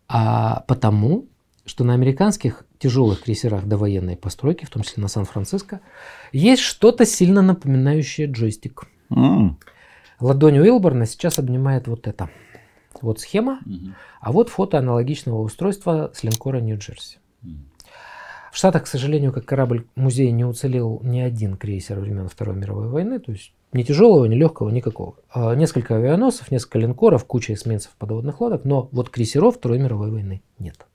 А потому, что на американских тяжелых крейсерах военной постройки, в том числе на Сан-Франциско, есть что-то сильно напоминающее джойстик. Mm. Ладонь Уилборна сейчас обнимает вот это. Вот схема, угу. а вот фото аналогичного устройства с линкора Нью-Джерси. В Штатах, к сожалению, как корабль музей не уцелел ни один крейсер времен Второй мировой войны, то есть ни тяжелого, ни легкого, никакого. А, несколько авианосцев, несколько линкоров, куча эсминцев подводных лодок, но вот крейсеров Второй мировой войны нет.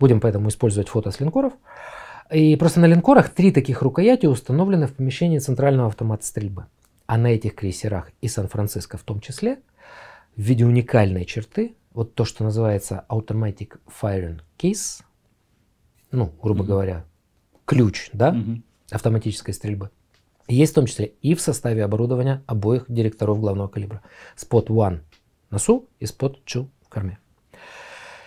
Будем поэтому использовать фото с линкоров. И просто на линкорах три таких рукояти установлены в помещении центрального автомата стрельбы. А на этих крейсерах и Сан-Франциско в том числе – в виде уникальной черты, вот то, что называется automatic firing case, ну, грубо mm-hmm. говоря, ключ, да, mm-hmm. автоматической стрельбы, есть в том числе и в составе оборудования обоих директоров главного калибра. Spot 1 носу и Spot two в корме.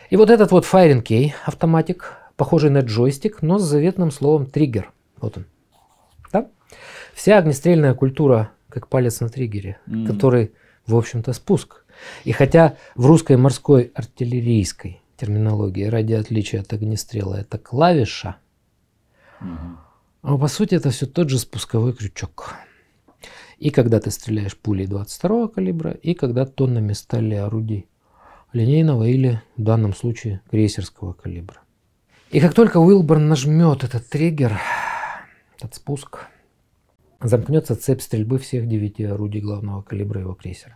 И вот этот вот firing key автоматик, похожий на джойстик, но с заветным словом триггер. Вот он. Да? Вся огнестрельная культура, как палец на триггере, mm-hmm. который, в общем-то, спуск и хотя в русской морской артиллерийской терминологии, ради отличия от огнестрела, это клавиша, угу. но по сути это все тот же спусковой крючок. И когда ты стреляешь пулей 22 калибра, и когда тоннами стали орудий линейного или, в данном случае, крейсерского калибра. И как только Уилберн нажмет этот триггер, этот спуск, замкнется цепь стрельбы всех девяти орудий главного калибра его крейсера.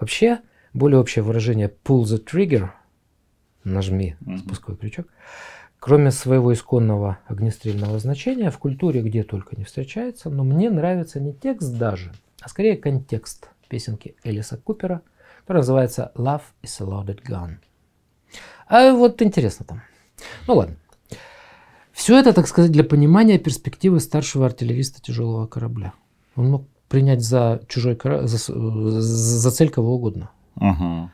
Вообще, более общее выражение pull the trigger, нажми mm-hmm. спусковой крючок, кроме своего исконного огнестрельного значения, в культуре где только не встречается, но мне нравится не текст даже, а скорее контекст песенки Элиса Купера, которая называется «Love is a loaded gun». А вот интересно там. Ну ладно. Все это, так сказать, для понимания перспективы старшего артиллериста тяжелого корабля. Он мог принять за чужой корабль, за, за цель кого угодно. Угу.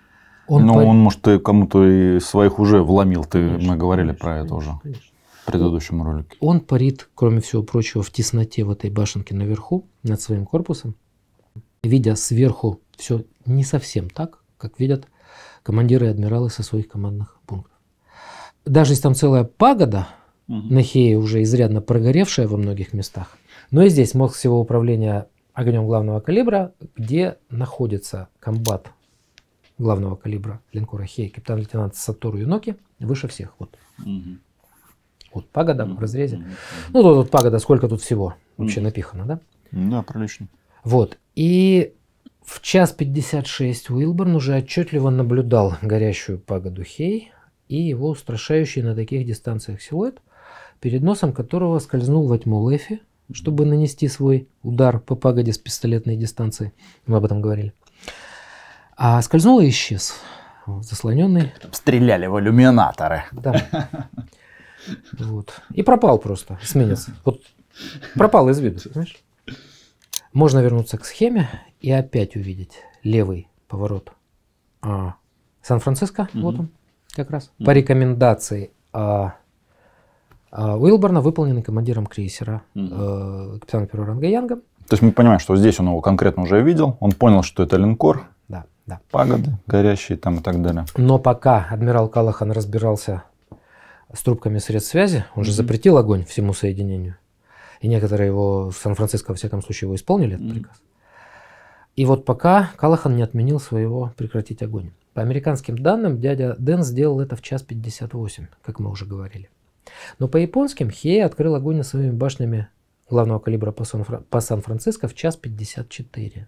Он Но ну, по... он, может, ты кому-то и своих уже вломил. Ты, конечно, мы говорили конечно, про это конечно, уже конечно. в предыдущем ролике. Он парит, кроме всего прочего, в тесноте в этой башенке наверху, над своим корпусом, видя сверху все не совсем так, как видят командиры и адмиралы со своих командных пунктов. Даже если там целая пагода, угу. Нахея уже изрядно прогоревшая во многих местах, но и здесь мозг всего управления огнем главного калибра, где находится комбат главного калибра линкора Хей, капитан-лейтенант Сатору Юноки, выше всех. Вот. Угу. Вот пагода угу. в разрезе. Угу. Ну, тут вот пагода, сколько тут всего вообще угу. напихано, да? Да, прилично. Вот. И в час 56 Уилборн уже отчетливо наблюдал горящую пагоду Хей и его устрашающий на таких дистанциях силуэт, перед носом которого скользнул во тьму Лэфи, чтобы нанести свой удар по пагоде с пистолетной дистанции. Мы об этом говорили. А скользнул и исчез, заслоненный. Там стреляли в иллюминаторы. Да. Вот. И пропал просто, сменец. Вот пропал из виду, понимаешь? Можно вернуться к схеме и опять увидеть левый поворот а, Сан-Франциско, угу. вот он как раз, угу. по рекомендации а, а, Уилборна, выполненный командиром крейсера угу. э, капитана первого ранга Янгом. То есть мы понимаем, что здесь он его конкретно уже видел, он понял, что это линкор, да. Пагоды, горящие там и так далее. Но пока адмирал Калахан разбирался с трубками средств связи, он же mm-hmm. запретил огонь всему соединению. И некоторые его, в Сан-Франциско, во всяком случае, его исполнили, этот mm-hmm. приказ. И вот пока Калахан не отменил своего прекратить огонь. По американским данным, дядя Дэн сделал это в час 58, как мы уже говорили. Но по японским Хея открыл огонь на своими башнями главного калибра по, Сан-Франциско в час 54.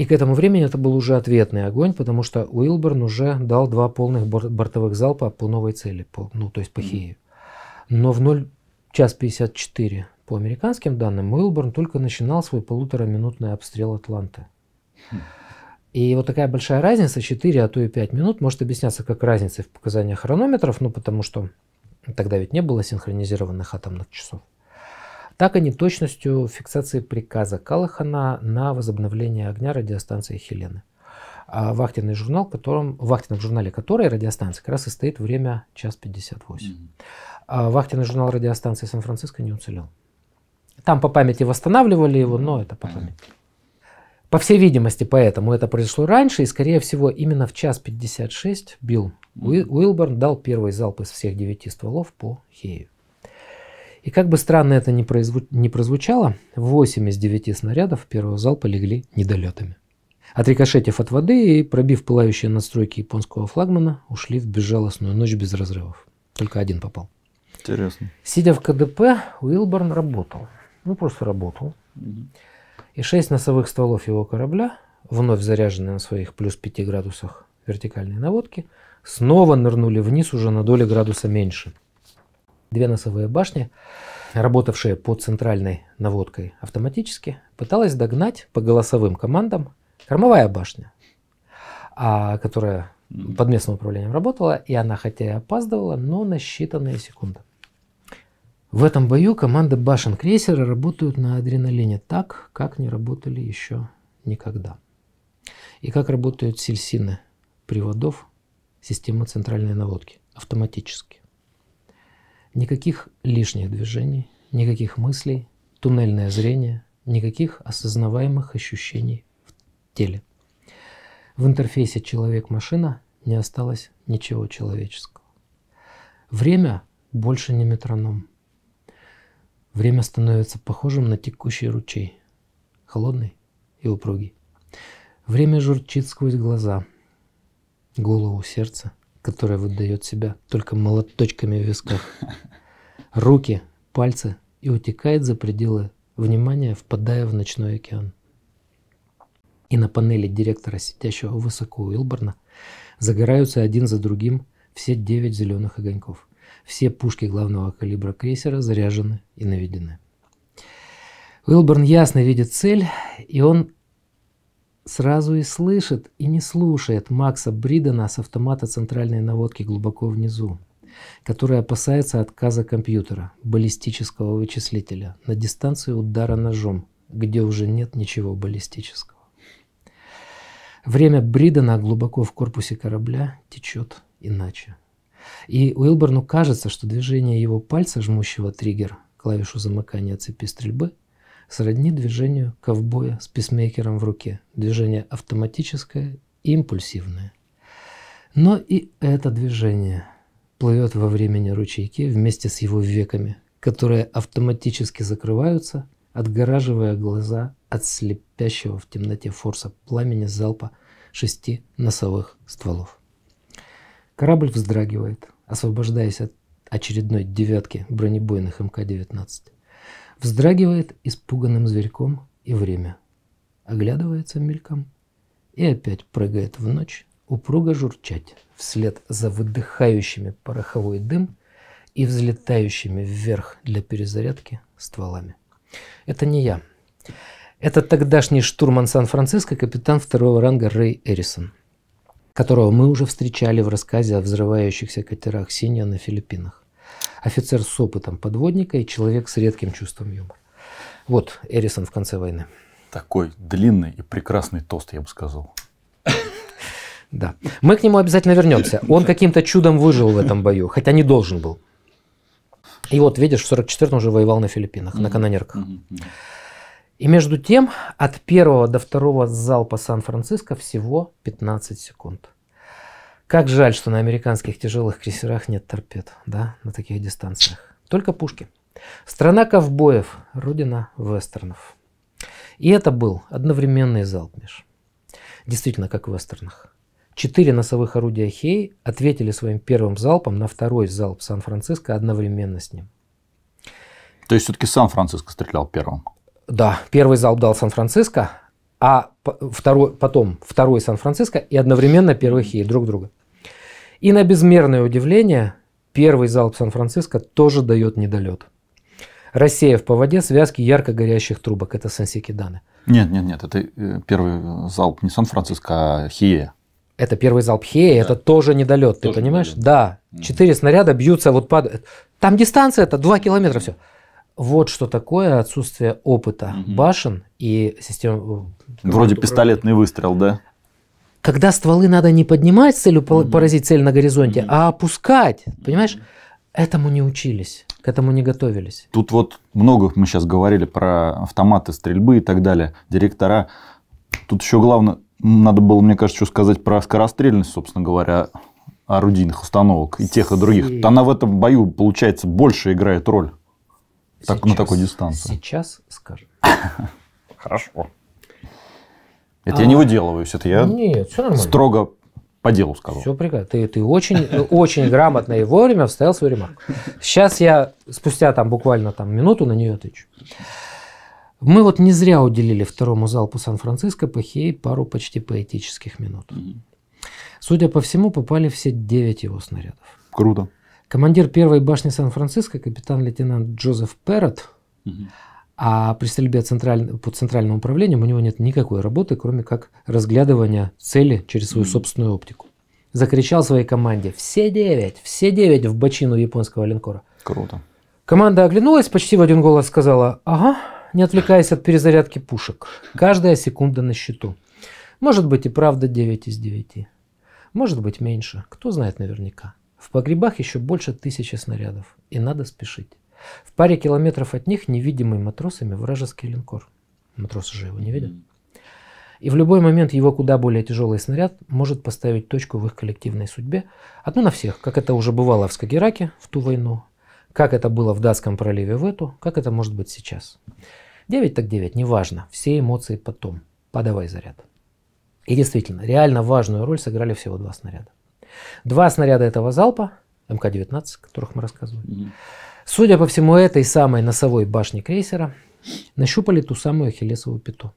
И к этому времени это был уже ответный огонь, потому что Уилберн уже дал два полных бортовых залпа по новой цели, по, ну то есть по Хею. Но в 0 час 54 по американским данным Уилберн только начинал свой полутораминутный обстрел Атланты. Хм. И вот такая большая разница, 4, а то и 5 минут, может объясняться как разница в показаниях хронометров, ну потому что тогда ведь не было синхронизированных атомных часов так и неточностью фиксации приказа Калахана на возобновление огня радиостанции Хелены. А вахтенный журнал, которым, вахтенном журнале которой радиостанция как раз и стоит время час 58. Mm-hmm. А вахтенный журнал радиостанции Сан-Франциско не уцелел. Там по памяти восстанавливали его, но это по памяти. По всей видимости, поэтому это произошло раньше, и, скорее всего, именно в час 56 Билл Уилборн дал первый залп из всех девяти стволов по Хею. И как бы странно это ни, произву... ни прозвучало, 8 из 9 снарядов первого залпа легли недолетами. Отрикошетив от воды и пробив пылающие настройки японского флагмана, ушли в безжалостную ночь без разрывов. Только один попал. Интересно. Сидя в КДП, Уилборн работал. Ну, просто работал. И шесть носовых стволов его корабля, вновь заряженные на своих плюс 5 градусах вертикальной наводки, снова нырнули вниз уже на доли градуса меньше. Две носовые башни, работавшие по центральной наводкой автоматически, пыталась догнать по голосовым командам кормовая башня, а, которая под местным управлением работала, и она хотя и опаздывала, но на считанные секунды. В этом бою команды башен крейсера работают на адреналине так, как не работали еще никогда. И как работают сельсины приводов системы центральной наводки автоматически. Никаких лишних движений, никаких мыслей, туннельное зрение, никаких осознаваемых ощущений в теле. В интерфейсе человек-машина не осталось ничего человеческого. Время больше не метроном. Время становится похожим на текущий ручей, холодный и упругий. Время журчит сквозь глаза, голову, сердце – которая выдает себя только молоточками в висках. Руки, пальцы и утекает за пределы внимания, впадая в ночной океан. И на панели директора, сидящего высоко у Илборна, загораются один за другим все девять зеленых огоньков. Все пушки главного калибра крейсера заряжены и наведены. Уилборн ясно видит цель, и он сразу и слышит, и не слушает Макса Бридена с автомата центральной наводки глубоко внизу, который опасается отказа компьютера, баллистического вычислителя, на дистанции удара ножом, где уже нет ничего баллистического. Время Бридена глубоко в корпусе корабля течет иначе. И Уилборну кажется, что движение его пальца, жмущего триггер, клавишу замыкания цепи стрельбы – сродни движению ковбоя с писмейкером в руке. Движение автоматическое и импульсивное. Но и это движение плывет во времени ручейки вместе с его веками, которые автоматически закрываются, отгораживая глаза от слепящего в темноте форса пламени залпа шести носовых стволов. Корабль вздрагивает, освобождаясь от очередной девятки бронебойных МК-19. Вздрагивает испуганным зверьком и время. Оглядывается мельком и опять прыгает в ночь, упруго журчать вслед за выдыхающими пороховой дым и взлетающими вверх для перезарядки стволами. Это не я. Это тогдашний штурман Сан-Франциско, капитан второго ранга Рэй Эрисон, которого мы уже встречали в рассказе о взрывающихся катерах Синья на Филиппинах офицер с опытом подводника и человек с редким чувством юмора. Вот Эрисон в конце войны. Такой длинный и прекрасный тост, я бы сказал. Да. Мы к нему обязательно вернемся. Он каким-то чудом выжил в этом бою, хотя не должен был. И вот, видишь, в 44-м уже воевал на Филиппинах, на канонерках. И между тем, от первого до второго залпа Сан-Франциско всего 15 секунд. Как жаль, что на американских тяжелых крейсерах нет торпед, да, на таких дистанциях. Только пушки. Страна ковбоев, родина вестернов. И это был одновременный залп, Миш. Действительно, как в вестернах. Четыре носовых орудия Хей ответили своим первым залпом на второй залп Сан-Франциско одновременно с ним. То есть все-таки Сан-Франциско стрелял первым? Да, первый залп дал Сан-Франциско, а второй, потом второй Сан-Франциско и одновременно первый Хей друг друга. И на безмерное удивление, первый залп Сан-Франциско тоже дает недолет. Россия по воде связки ярко горящих трубок. Это даны. Нет, нет, нет, это э, первый залп не Сан-Франциско, а Хия. Это первый залп Хея, да. это тоже недолет, это ты тоже понимаешь? Недолет. Да, четыре mm-hmm. снаряда бьются, вот падают. Там дистанция это 2 километра, все. Вот что такое отсутствие опыта mm-hmm. башен и систем... Вроде э, пистолетный выстрел, да? когда стволы надо не поднимать с целью mm-hmm. поразить цель на горизонте, mm-hmm. а опускать, понимаешь? Этому не учились, к этому не готовились. Тут вот много мы сейчас говорили про автоматы, стрельбы и так далее, директора. Тут еще главное, надо было, мне кажется, что сказать про скорострельность, собственно говоря, орудийных установок и тех, и других. Она в этом бою, получается, больше играет роль так, на такой дистанции. Сейчас скажем. [LAUGHS] Хорошо. Это а, я не выделываюсь, это я нет, все нормально. строго по делу сказал. Все прекрасно. Ты, ты очень, очень грамотно и вовремя вставил свою ремарку. Сейчас я спустя там буквально там минуту на нее отвечу. Мы вот не зря уделили второму залпу Сан-Франциско Пахеи пару почти поэтических минут. Судя по всему, попали все девять его снарядов. Круто. Командир первой башни Сан-Франциско, капитан-лейтенант Джозеф Перрот, угу. А при стрельбе по центральному управлению у него нет никакой работы, кроме как разглядывания цели через свою собственную оптику. Закричал своей команде «Все девять! Все девять!» в бочину японского линкора. Круто. Команда оглянулась, почти в один голос сказала «Ага», не отвлекаясь от перезарядки пушек. Каждая секунда на счету. Может быть и правда 9 из 9. Может быть меньше, кто знает наверняка. В погребах еще больше тысячи снарядов, и надо спешить. В паре километров от них невидимый матросами вражеский линкор. Матросы же его не видят. И в любой момент его куда более тяжелый снаряд может поставить точку в их коллективной судьбе. Одну на всех, как это уже бывало в Скагераке в ту войну, как это было в Датском проливе в эту, как это может быть сейчас. 9 так 9, неважно, все эмоции потом. Подавай заряд. И действительно, реально важную роль сыграли всего два снаряда. Два снаряда этого залпа, МК-19, о которых мы рассказывали, mm-hmm Судя по всему, этой самой носовой башни крейсера нащупали ту самую ахиллесову пяту.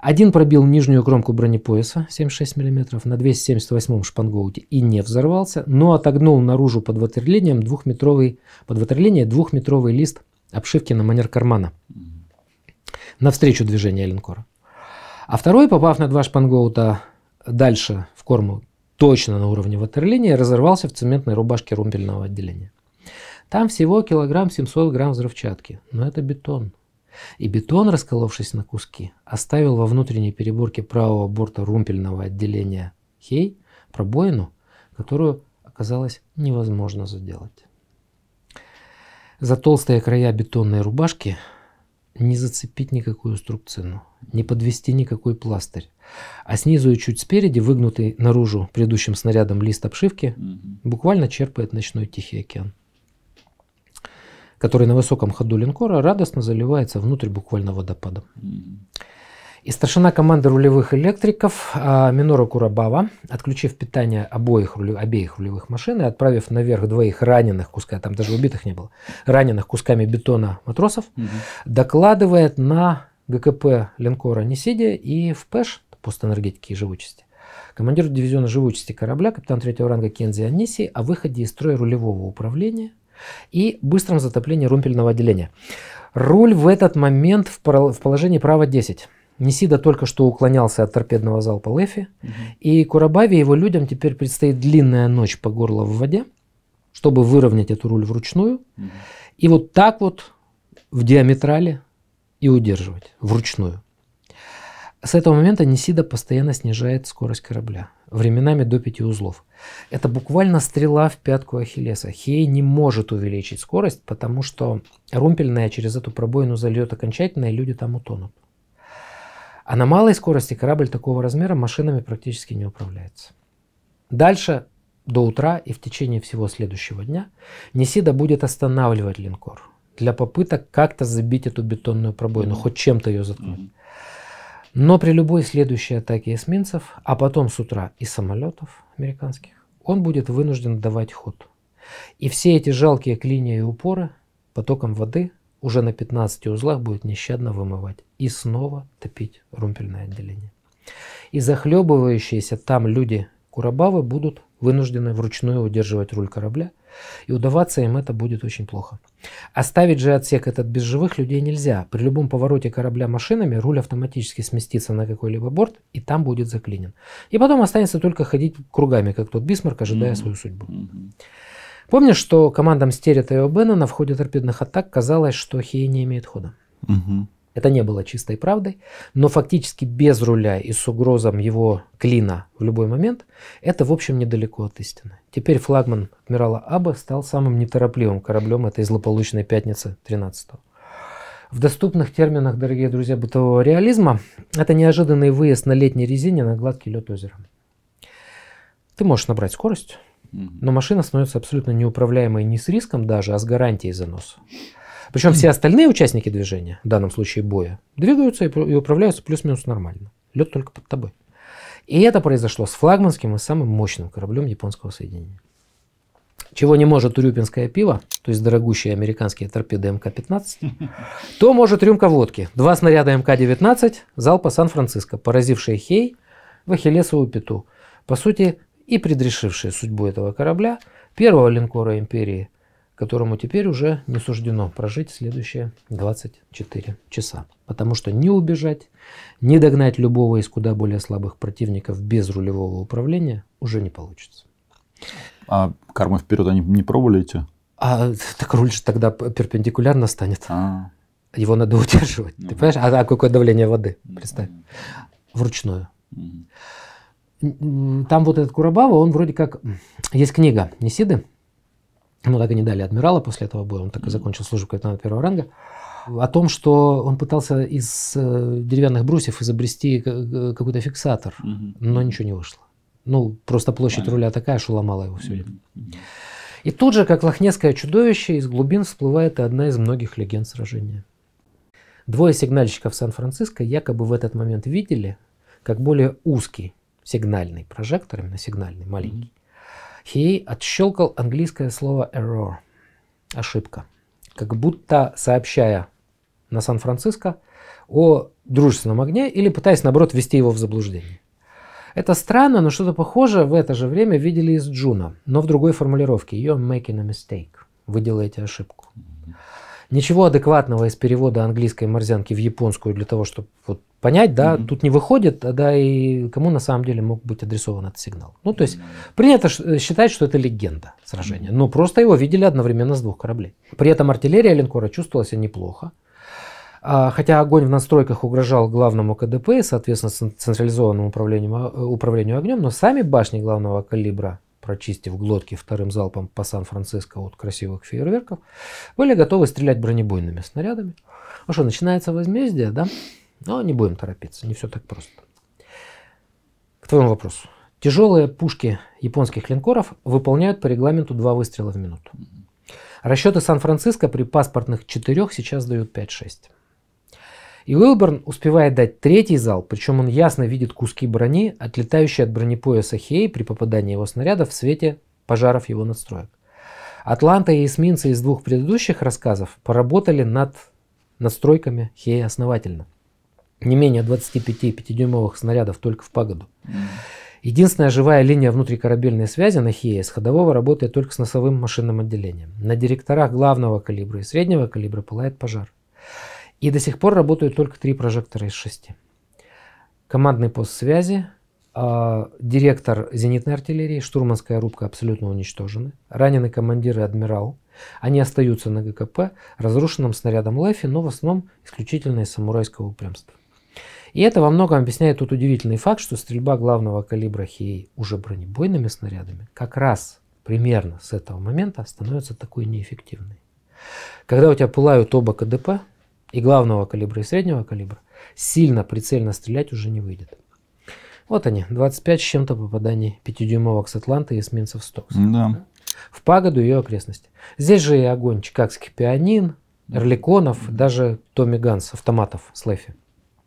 Один пробил нижнюю кромку бронепояса 7,6 мм на 278-м шпангоуте и не взорвался, но отогнул наружу под ватерлинием двухметровый, под ватерлинией двухметровый лист обшивки на манер кармана навстречу движения линкора. А второй, попав на два шпангоута дальше в корму, точно на уровне ватерлинии, разорвался в цементной рубашке румпельного отделения. Там всего килограмм 700 грамм взрывчатки, но это бетон. И бетон, расколовшись на куски, оставил во внутренней переборке правого борта румпельного отделения Хей пробоину, которую оказалось невозможно заделать. За толстые края бетонной рубашки не зацепить никакую струбцину, не подвести никакой пластырь. А снизу и чуть спереди, выгнутый наружу предыдущим снарядом лист обшивки, буквально черпает ночной Тихий океан который на высоком ходу линкора радостно заливается внутрь буквально водопадом. И старшина команды рулевых электриков а, Минора Курабава, отключив питание обоих, обеих рулевых машин и отправив наверх двоих раненых кусками, там даже убитых не было, раненых кусками бетона матросов, угу. докладывает на ГКП линкора Несидия и в ПЭШ, пост энергетики и живучести, командир дивизиона живучести корабля, капитан третьего ранга Кензи Аниси о выходе из строя рулевого управления и быстром затоплении румпельного отделения. Руль в этот момент в положении право 10. Несида только что уклонялся от торпедного залпа Лэфи, угу. и Курабаве и его людям теперь предстоит длинная ночь по горло в воде, чтобы выровнять эту руль вручную, угу. и вот так вот в диаметрале и удерживать вручную. С этого момента Несида постоянно снижает скорость корабля временами до 5 узлов. Это буквально стрела в пятку Ахиллеса. Хей не может увеличить скорость, потому что румпельная через эту пробоину зальет окончательно, и люди там утонут. А на малой скорости корабль такого размера машинами практически не управляется. Дальше до утра и в течение всего следующего дня Несида будет останавливать линкор для попыток как-то забить эту бетонную пробоину, mm-hmm. хоть чем-то ее заткнуть. Mm-hmm. Но при любой следующей атаке эсминцев, а потом с утра и самолетов американских, он будет вынужден давать ход. И все эти жалкие клинья и упоры потоком воды уже на 15 узлах будет нещадно вымывать и снова топить румпельное отделение. И захлебывающиеся там люди Курабавы будут вынуждены вручную удерживать руль корабля – и удаваться им это будет очень плохо. Оставить же отсек этот без живых людей нельзя. При любом повороте корабля машинами руль автоматически сместится на какой-либо борт, и там будет заклинен. И потом останется только ходить кругами, как тот Бисмарк, ожидая mm-hmm. свою судьбу. Mm-hmm. Помнишь, что командам Стерета и Обена на входе торпедных атак казалось, что Хей не имеет хода? Угу. Это не было чистой правдой, но фактически без руля и с угрозом его клина в любой момент, это, в общем, недалеко от истины. Теперь флагман адмирала Аба стал самым неторопливым кораблем этой злополучной пятницы 13-го. В доступных терминах, дорогие друзья, бытового реализма, это неожиданный выезд на летней резине на гладкий лед озера. Ты можешь набрать скорость, но машина становится абсолютно неуправляемой не с риском даже, а с гарантией заноса. Причем все остальные участники движения, в данном случае боя, двигаются и, управляются плюс-минус нормально. Лед только под тобой. И это произошло с флагманским и самым мощным кораблем японского соединения. Чего не может урюпинское пиво, то есть дорогущие американские торпеды МК-15, [LAUGHS] то может рюмка водки. Два снаряда МК-19, залпа Сан-Франциско, поразившие Хей в Ахиллесовую пету. По сути, и предрешившие судьбу этого корабля, первого линкора империи – которому теперь уже не суждено прожить следующие 24 часа. Потому что не убежать, не догнать любого из куда более слабых противников без рулевого управления уже не получится. А кармы вперед они не пробовали эти? А так руль же тогда перпендикулярно станет. А-а-а. Его надо удерживать. Ну, ты понимаешь? А, а какое давление воды? Ну Представь. Вручную. Там вот этот Курабава, он вроде как... Есть книга Несиды, ну так и не дали адмирала после этого боя, он так и закончил службу капитана первого ранга, о том, что он пытался из э, деревянных брусьев изобрести э, какой-то фиксатор, угу. но ничего не вышло. Ну, просто площадь Понятно. руля такая, что ломала его все время. И тут же, как лохнесское чудовище, из глубин всплывает одна из многих легенд сражения. Двое сигнальщиков Сан-Франциско якобы в этот момент видели, как более узкий сигнальный прожектор, именно сигнальный, маленький, Хей отщелкал английское слово error – ошибка, как будто сообщая на Сан-Франциско о дружественном огне или пытаясь, наоборот, ввести его в заблуждение. Это странно, но что-то похожее в это же время видели из Джуна, но в другой формулировке. You're making a mistake. Вы делаете ошибку. Ничего адекватного из перевода английской морзянки в японскую для того, чтобы вот понять, да, mm-hmm. тут не выходит, а, да, и кому на самом деле мог быть адресован этот сигнал. Ну, то есть принято э, считать, что это легенда сражения, mm-hmm. но просто его видели одновременно с двух кораблей. При этом артиллерия линкора чувствовалась неплохо. А, хотя огонь в настройках угрожал главному КДП и, соответственно, централизованному управлению, э, управлению огнем, но сами башни главного калибра прочистив глотки вторым залпом по Сан-Франциско от красивых фейерверков, были готовы стрелять бронебойными снарядами. Ну что, начинается возмездие, да? Но не будем торопиться, не все так просто. К твоему вопросу. Тяжелые пушки японских линкоров выполняют по регламенту два выстрела в минуту. Расчеты Сан-Франциско при паспортных четырех сейчас дают 5-6. И Уилберн успевает дать третий зал, причем он ясно видит куски брони, отлетающие от бронепояса Хей при попадании его снаряда в свете пожаров его настроек. Атланта и эсминцы из двух предыдущих рассказов поработали над настройками Хея основательно. Не менее 25 5-дюймовых снарядов только в пагоду. Единственная живая линия внутрикорабельной связи на Хее с ходового работает только с носовым машинным отделением. На директорах главного калибра и среднего калибра пылает пожар. И до сих пор работают только три прожектора из шести. Командный пост связи, э, директор зенитной артиллерии, штурманская рубка абсолютно уничтожены, ранены командиры адмирал, они остаются на ГКП, разрушенным снарядом Лэфи, но в основном исключительно из самурайского упрямства. И это во многом объясняет тот удивительный факт, что стрельба главного калибра Хей уже бронебойными снарядами как раз примерно с этого момента становится такой неэффективной. Когда у тебя пылают оба КДП, и главного калибра, и среднего калибра, сильно прицельно стрелять уже не выйдет. Вот они, 25 с чем-то попаданий 5-дюймовок с Атланта и эсминцев Стокс. Да. В пагоду и ее окрестности. Здесь же и огонь чикагский пианин, Эрликонов, даже Томми Ганс, автоматов с Лэфи.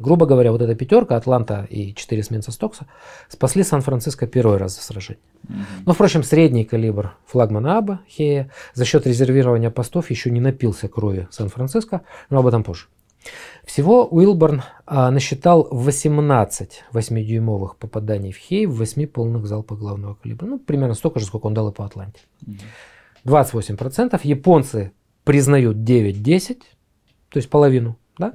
Грубо говоря, вот эта пятерка, Атланта и четыре сменца Стокса, спасли Сан-Франциско первый раз за сражение. Mm-hmm. Но, ну, впрочем, средний калибр флагмана Аба, Хея, за счет резервирования постов еще не напился крови Сан-Франциско, но об этом позже. Всего Уилборн а, насчитал 18 8-дюймовых попаданий в Хей в 8 полных залпах главного калибра. Ну, примерно столько же, сколько он дал и по Атланте. 28%. Японцы признают 9-10, то есть половину. Да?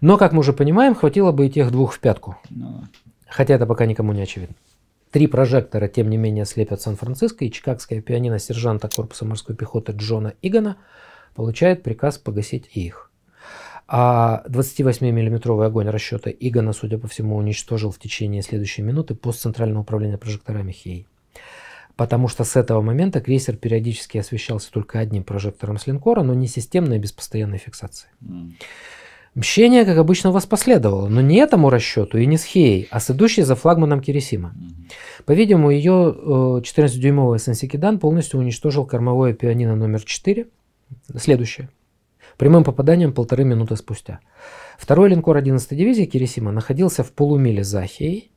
Но, как мы уже понимаем, хватило бы и тех двух в пятку. Ну Хотя это пока никому не очевидно. Три прожектора, тем не менее, слепят Сан-Франциско, и чикагская пианино сержанта корпуса морской пехоты Джона Игана получает приказ погасить их. А 28-миллиметровый огонь расчета Игана, судя по всему, уничтожил в течение следующей минуты пост Центрального управления прожекторами Хей. Потому что с этого момента крейсер периодически освещался только одним прожектором с линкора, но не системной и а без постоянной фиксации. Mm. Мщение, как обычно, воспоследовало, но не этому расчету и не с Хеей, а с идущей за флагманом Кирисима. По-видимому, ее э, 14-дюймовый Сенсикидан полностью уничтожил кормовое пианино номер 4, следующее, прямым попаданием полторы минуты спустя. Второй линкор 11-й дивизии Кирисима находился в полумиле за Хеей,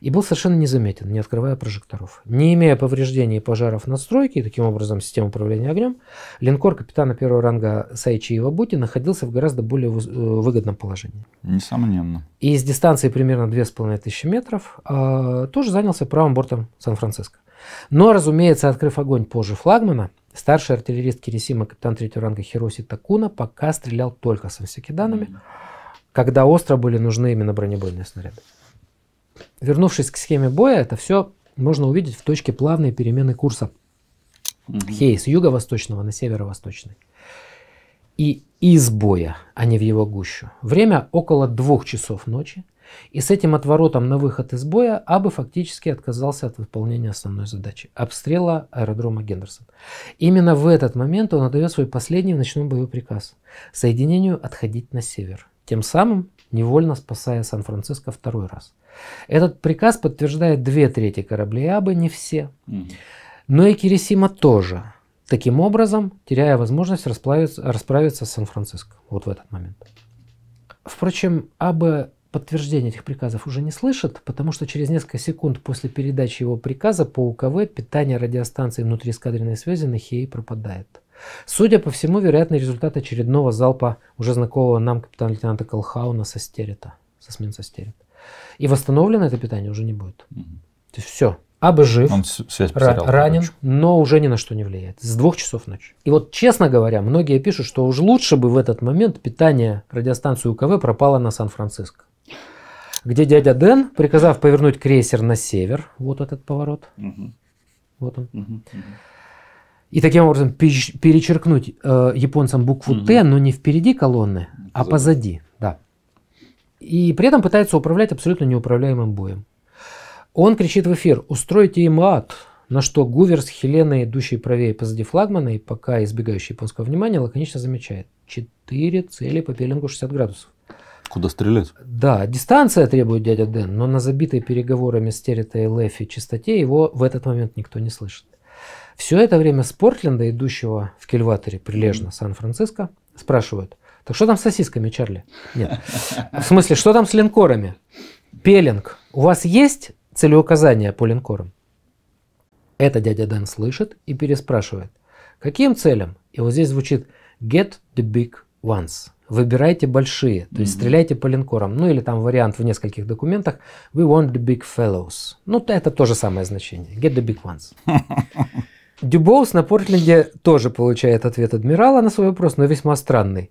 и был совершенно незаметен, не открывая прожекторов. Не имея повреждений и пожаров на стройке, и таким образом система управления огнем, линкор капитана первого ранга Сайчи Ивабути находился в гораздо более э, выгодном положении. Несомненно. И с дистанции примерно 2500 метров э, тоже занялся правым бортом Сан-Франциско. Но, разумеется, открыв огонь позже флагмана, старший артиллерист Кирисима, капитан третьего ранга Хироси Такуна, пока стрелял только с инсекиданами, когда остро были нужны именно бронебойные снаряды вернувшись к схеме боя, это все можно увидеть в точке плавной перемены курса угу. Хей с юго-восточного на северо-восточный. И из боя, а не в его гущу. Время около двух часов ночи. И с этим отворотом на выход из боя Абы фактически отказался от выполнения основной задачи – обстрела аэродрома Гендерсон. Именно в этот момент он отдает свой последний в ночном бою приказ – соединению отходить на север, тем самым невольно спасая Сан-Франциско второй раз – этот приказ подтверждает две трети кораблей Абы, не все. Но и Кирисима тоже. Таким образом, теряя возможность расправиться, расправиться с Сан-Франциско вот в этот момент. Впрочем, Абе подтверждения этих приказов уже не слышит, потому что через несколько секунд после передачи его приказа по УКВ питание радиостанции внутри эскадренной связи на Хией пропадает. Судя по всему, вероятный результат очередного залпа уже знакомого нам капитана-лейтенанта Колхауна со стерета, со смен состерет. И восстановлено это питание уже не будет. Угу. То есть все. Абы жив, Он связь потерял, ранен, короче. но уже ни на что не влияет. С двух часов ночи. И вот, честно говоря, многие пишут, что уж лучше бы в этот момент питание радиостанции УКВ пропало на Сан-Франциско. Где дядя Дэн, приказав повернуть крейсер на север, вот этот поворот, угу. вот он, угу. И таким образом перечеркнуть э, японцам букву Т, но не впереди колонны, позади. а позади и при этом пытается управлять абсолютно неуправляемым боем. Он кричит в эфир «Устройте им ад!», на что Гувер с Хеленой, идущей правее позади флагмана и пока избегающий японского внимания, лаконично замечает «Четыре цели по пеленгу 60 градусов». Куда стрелять? Да, дистанция требует дядя Дэн, но на забитой переговорами с Теритой Лэффи частоте его в этот момент никто не слышит. Все это время с идущего в кильваторе прилежно Сан-Франциско, спрашивают – так что там с сосисками, Чарли? Нет. В смысле, что там с линкорами? Пелинг. У вас есть целеуказания по линкорам? Это дядя Дэн слышит и переспрашивает. Каким целям? И вот здесь звучит get the big ones. Выбирайте большие, то есть mm-hmm. стреляйте по линкорам. Ну или там вариант в нескольких документах we want the big fellows. Ну это то же самое значение. Get the big ones. [LAUGHS] Дюбоус на Портленде тоже получает ответ адмирала на свой вопрос, но весьма странный.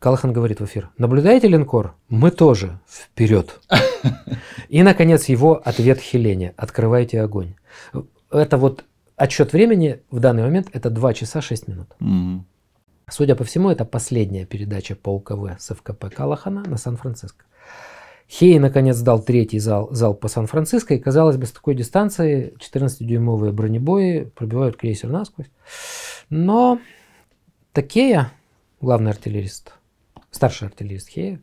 Калахан говорит в эфир, наблюдаете линкор? Мы тоже. Вперед. [LAUGHS] И, наконец, его ответ Хелене. Открывайте огонь. Это вот отсчет времени в данный момент это 2 часа 6 минут. Судя по всему, это последняя передача по УКВ с ФКП Калахана на Сан-Франциско. Хей, наконец, дал третий зал, зал по Сан-Франциско, и, казалось бы, с такой дистанции 14-дюймовые бронебои пробивают крейсер насквозь. Но Такея, главный артиллерист старший артиллерист Хея.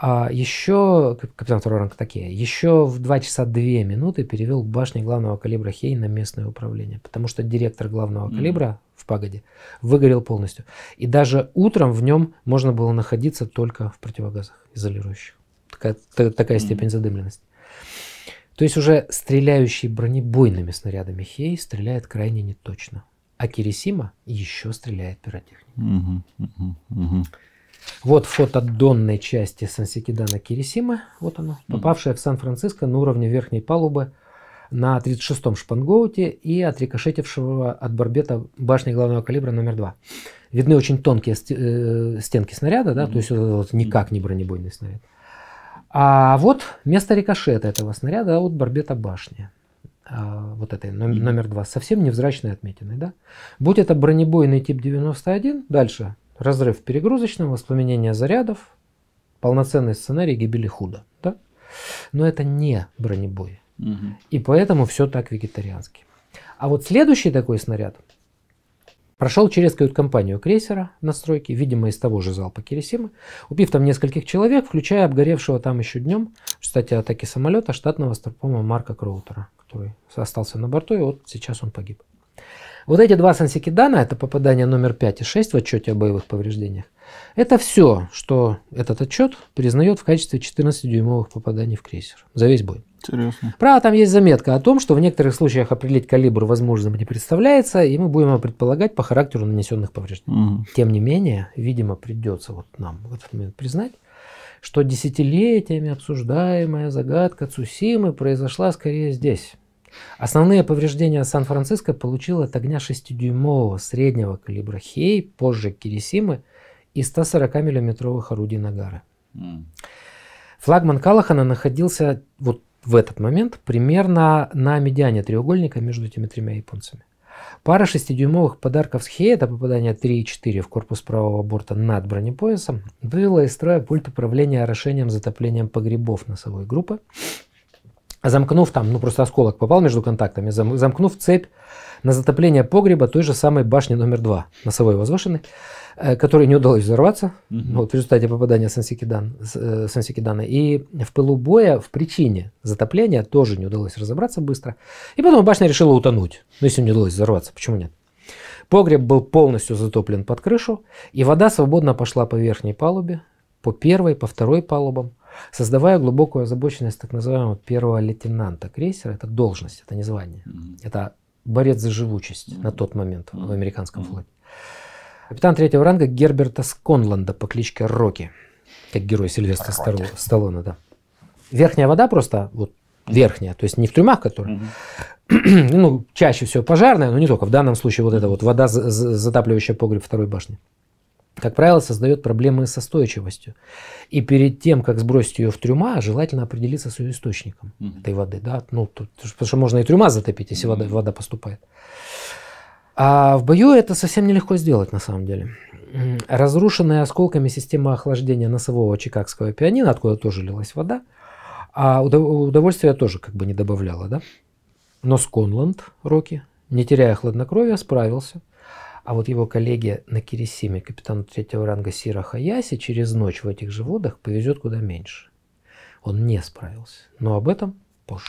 А еще, капитан второго ранга такие, еще в 2 часа 2 минуты перевел к главного калибра Хей на местное управление, потому что директор главного mm калибра в пагоде выгорел полностью. И даже утром в нем можно было находиться только в противогазах изолирующих. Такая, такая mm степень задымленности. То есть уже стреляющий бронебойными снарядами Хей стреляет крайне неточно. А Кирисима еще стреляет пиротехникой. Mm-hmm. Mm-hmm. Вот фото донной части Сансикидана Кирисимы. Вот оно, попавшее в Сан-Франциско на уровне верхней палубы на 36-м шпангоуте и отрикошетившего от барбета башни главного калибра номер 2. Видны очень тонкие э, стенки снаряда, да, то есть вот, никак не бронебойный снаряд. А вот место рикошета этого снаряда от барбета башни. А, вот этой номер, номер 2. Совсем невзрачной отметиной. Да? Будь это бронебойный тип 91, дальше разрыв в воспламенение зарядов, полноценный сценарий гибели худа. Да? Но это не бронебой. Угу. И поэтому все так вегетариански. А вот следующий такой снаряд прошел через кают-компанию крейсера на стройке, видимо, из того же залпа Кирисимы, убив там нескольких человек, включая обгоревшего там еще днем, кстати, атаки самолета штатного старпома Марка Кроутера, который остался на борту, и вот сейчас он погиб. Вот эти два сансикидана, это попадание номер 5 и 6 в отчете о боевых повреждениях, это все, что этот отчет признает в качестве 14-дюймовых попаданий в крейсер за весь бой. Интересно. Правда, там есть заметка о том, что в некоторых случаях определить калибр возможным не представляется, и мы будем его предполагать по характеру нанесенных повреждений. Угу. Тем не менее, видимо, придется вот нам в этот момент признать, что десятилетиями обсуждаемая загадка Цусимы произошла скорее здесь, Основные повреждения Сан-Франциско получил от огня 6-дюймового среднего калибра Хей, позже Кирисимы, и 140 миллиметровых орудий Нагара. Флагман Калахана находился вот в этот момент примерно на медиане треугольника между этими тремя японцами. Пара 6-дюймовых подарков с Хея, это попадание 3 в корпус правого борта над бронепоясом, вывела из строя пульт управления орошением затоплением погребов носовой группы, замкнув там, ну просто осколок попал между контактами, зам, замкнув цепь на затопление погреба той же самой башни номер два носовой возвышенной, э, которой не удалось взорваться mm-hmm. вот, в результате попадания э, Сансикидана. Э, и в пылу боя, в причине затопления тоже не удалось разобраться быстро. И потом башня решила утонуть. ну, если не удалось взорваться, почему нет? Погреб был полностью затоплен под крышу, и вода свободно пошла по верхней палубе, по первой, по второй палубам создавая глубокую озабоченность так называемого первого лейтенанта крейсера, это должность, это не звание, mm-hmm. это борец за живучесть mm-hmm. на тот момент mm-hmm. в американском mm-hmm. флоте. Капитан третьего ранга Герберта Сконланда по кличке Рокки, как герой Сильвестра Стал... Сталлоне, да. Верхняя вода просто, вот верхняя, то есть не в трюмах, которые, mm-hmm. [CLEARS THROAT] ну, чаще всего пожарная, но не только, в данном случае вот эта вот вода, затапливающая погреб второй башни как правило, создает проблемы с устойчивостью. И перед тем, как сбросить ее в трюма, желательно определиться с ее источником mm-hmm. этой воды. Да? Ну, тут, потому что можно и трюма затопить, если mm-hmm. вода, вода поступает. А в бою это совсем нелегко сделать на самом деле. Разрушенная осколками система охлаждения носового чикагского пианино, откуда тоже лилась вода, а удовольствия тоже как бы не добавляла. Да? Но Сконланд, Роки, не теряя хладнокровия, справился – а вот его коллеге на Кирисиме, капитан третьего ранга Сира Хаяси, через ночь в этих же водах повезет куда меньше. Он не справился. Но об этом позже.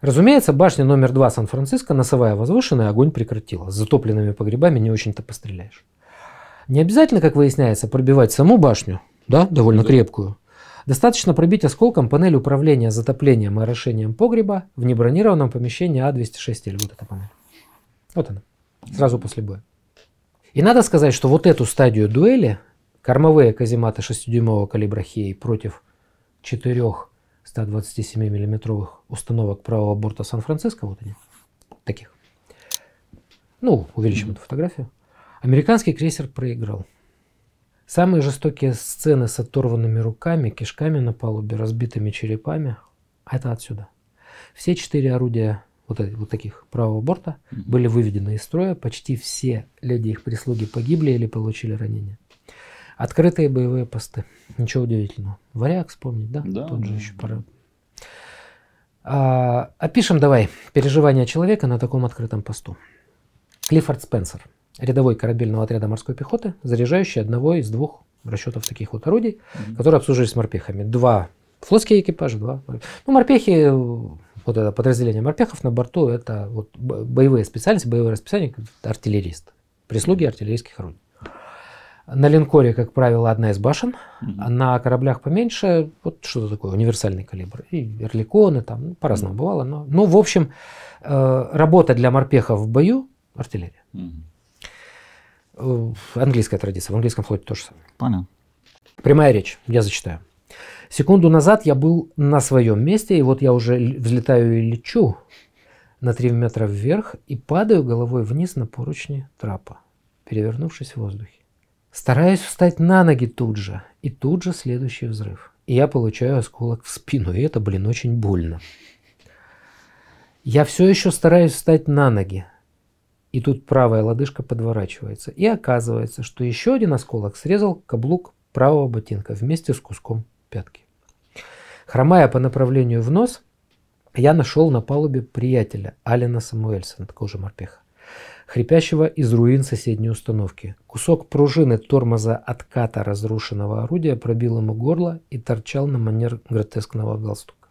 Разумеется, башня номер два Сан-Франциско, носовая возвышенная, огонь прекратила. С затопленными погребами не очень-то постреляешь. Не обязательно, как выясняется, пробивать саму башню, да, довольно да. крепкую. Достаточно пробить осколком панель управления затоплением и орошением погреба в небронированном помещении А206Л. Вот эта панель. Вот она сразу после боя. И надо сказать, что вот эту стадию дуэли, кормовые казематы 6-дюймового калибра Хей против четырех 127 миллиметровых установок правого борта Сан-Франциско, вот они, таких. Ну, увеличим эту фотографию. Американский крейсер проиграл. Самые жестокие сцены с оторванными руками, кишками на палубе, разбитыми черепами – это отсюда. Все четыре орудия вот, этих, вот таких правого борта mm-hmm. были выведены из строя. Почти все люди, их прислуги погибли или получили ранения. Открытые боевые посты. Ничего удивительного. Варяг вспомнить, да? Да. Тут же еще пора. А, опишем давай переживания человека на таком открытом посту. Клиффорд Спенсер, рядовой корабельного отряда морской пехоты, заряжающий одного из двух расчетов таких вот орудий, mm-hmm. которые обслуживались морпехами. Два Флотский экипаж 2. Ну, морпехи, вот это подразделение морпехов на борту, это вот боевые специальности, боевые расписания, артиллерист, прислуги артиллерийских орудий. На линкоре, как правило, одна из башен, угу. а на кораблях поменьше, вот что-то такое, универсальный калибр. И эрликоны там, ну, по-разному угу. бывало. Но, ну, в общем, э, работа для морпехов в бою – артиллерия. Угу. Английская традиция, в английском флоте же самое. Понял. Прямая речь, я зачитаю. Секунду назад я был на своем месте, и вот я уже взлетаю и лечу на 3 метра вверх и падаю головой вниз на поручни трапа, перевернувшись в воздухе. Стараюсь встать на ноги тут же, и тут же следующий взрыв. И я получаю осколок в спину, и это, блин, очень больно. Я все еще стараюсь встать на ноги, и тут правая лодыжка подворачивается. И оказывается, что еще один осколок срезал каблук правого ботинка вместе с куском пятки. Хромая по направлению в нос, я нашел на палубе приятеля Алина Самуэльсона, такого же морпеха, хрипящего из руин соседней установки. Кусок пружины тормоза отката разрушенного орудия пробил ему горло и торчал на манер гротескного галстука.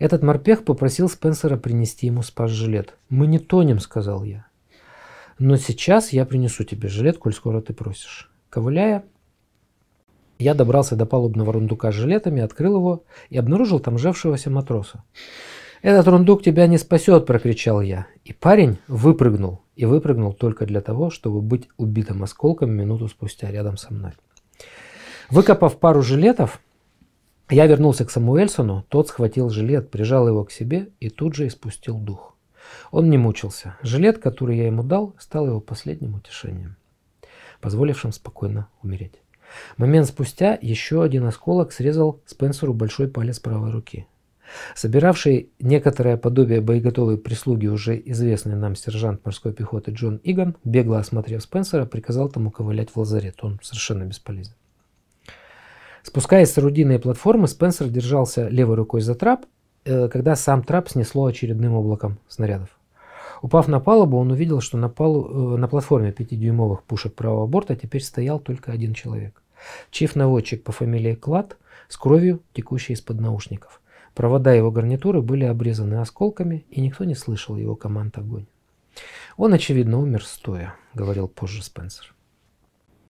Этот морпех попросил Спенсера принести ему спас-жилет. «Мы не тонем», — сказал я. «Но сейчас я принесу тебе жилет, коль скоро ты просишь». Ковыляя, я добрался до палубного рундука с жилетами, открыл его и обнаружил там жавшегося матроса. «Этот рундук тебя не спасет!» – прокричал я. И парень выпрыгнул. И выпрыгнул только для того, чтобы быть убитым осколком минуту спустя рядом со мной. Выкопав пару жилетов, я вернулся к Самуэльсону, тот схватил жилет, прижал его к себе и тут же испустил дух. Он не мучился. Жилет, который я ему дал, стал его последним утешением, позволившим спокойно умереть. Момент спустя еще один осколок срезал Спенсеру большой палец правой руки. Собиравший некоторое подобие боеготовой прислуги уже известный нам сержант морской пехоты Джон Иган, бегло осмотрев Спенсера, приказал тому ковылять в лазарет. Он совершенно бесполезен. Спускаясь с орудийной платформы, Спенсер держался левой рукой за трап, э, когда сам трап снесло очередным облаком снарядов. Упав на палубу, он увидел, что на, палу, э, на платформе 5-дюймовых пушек правого борта теперь стоял только один человек. Чиф-наводчик по фамилии Клад с кровью, текущей из-под наушников. Провода его гарнитуры были обрезаны осколками, и никто не слышал его команд огонь. «Он, очевидно, умер стоя», — говорил позже Спенсер.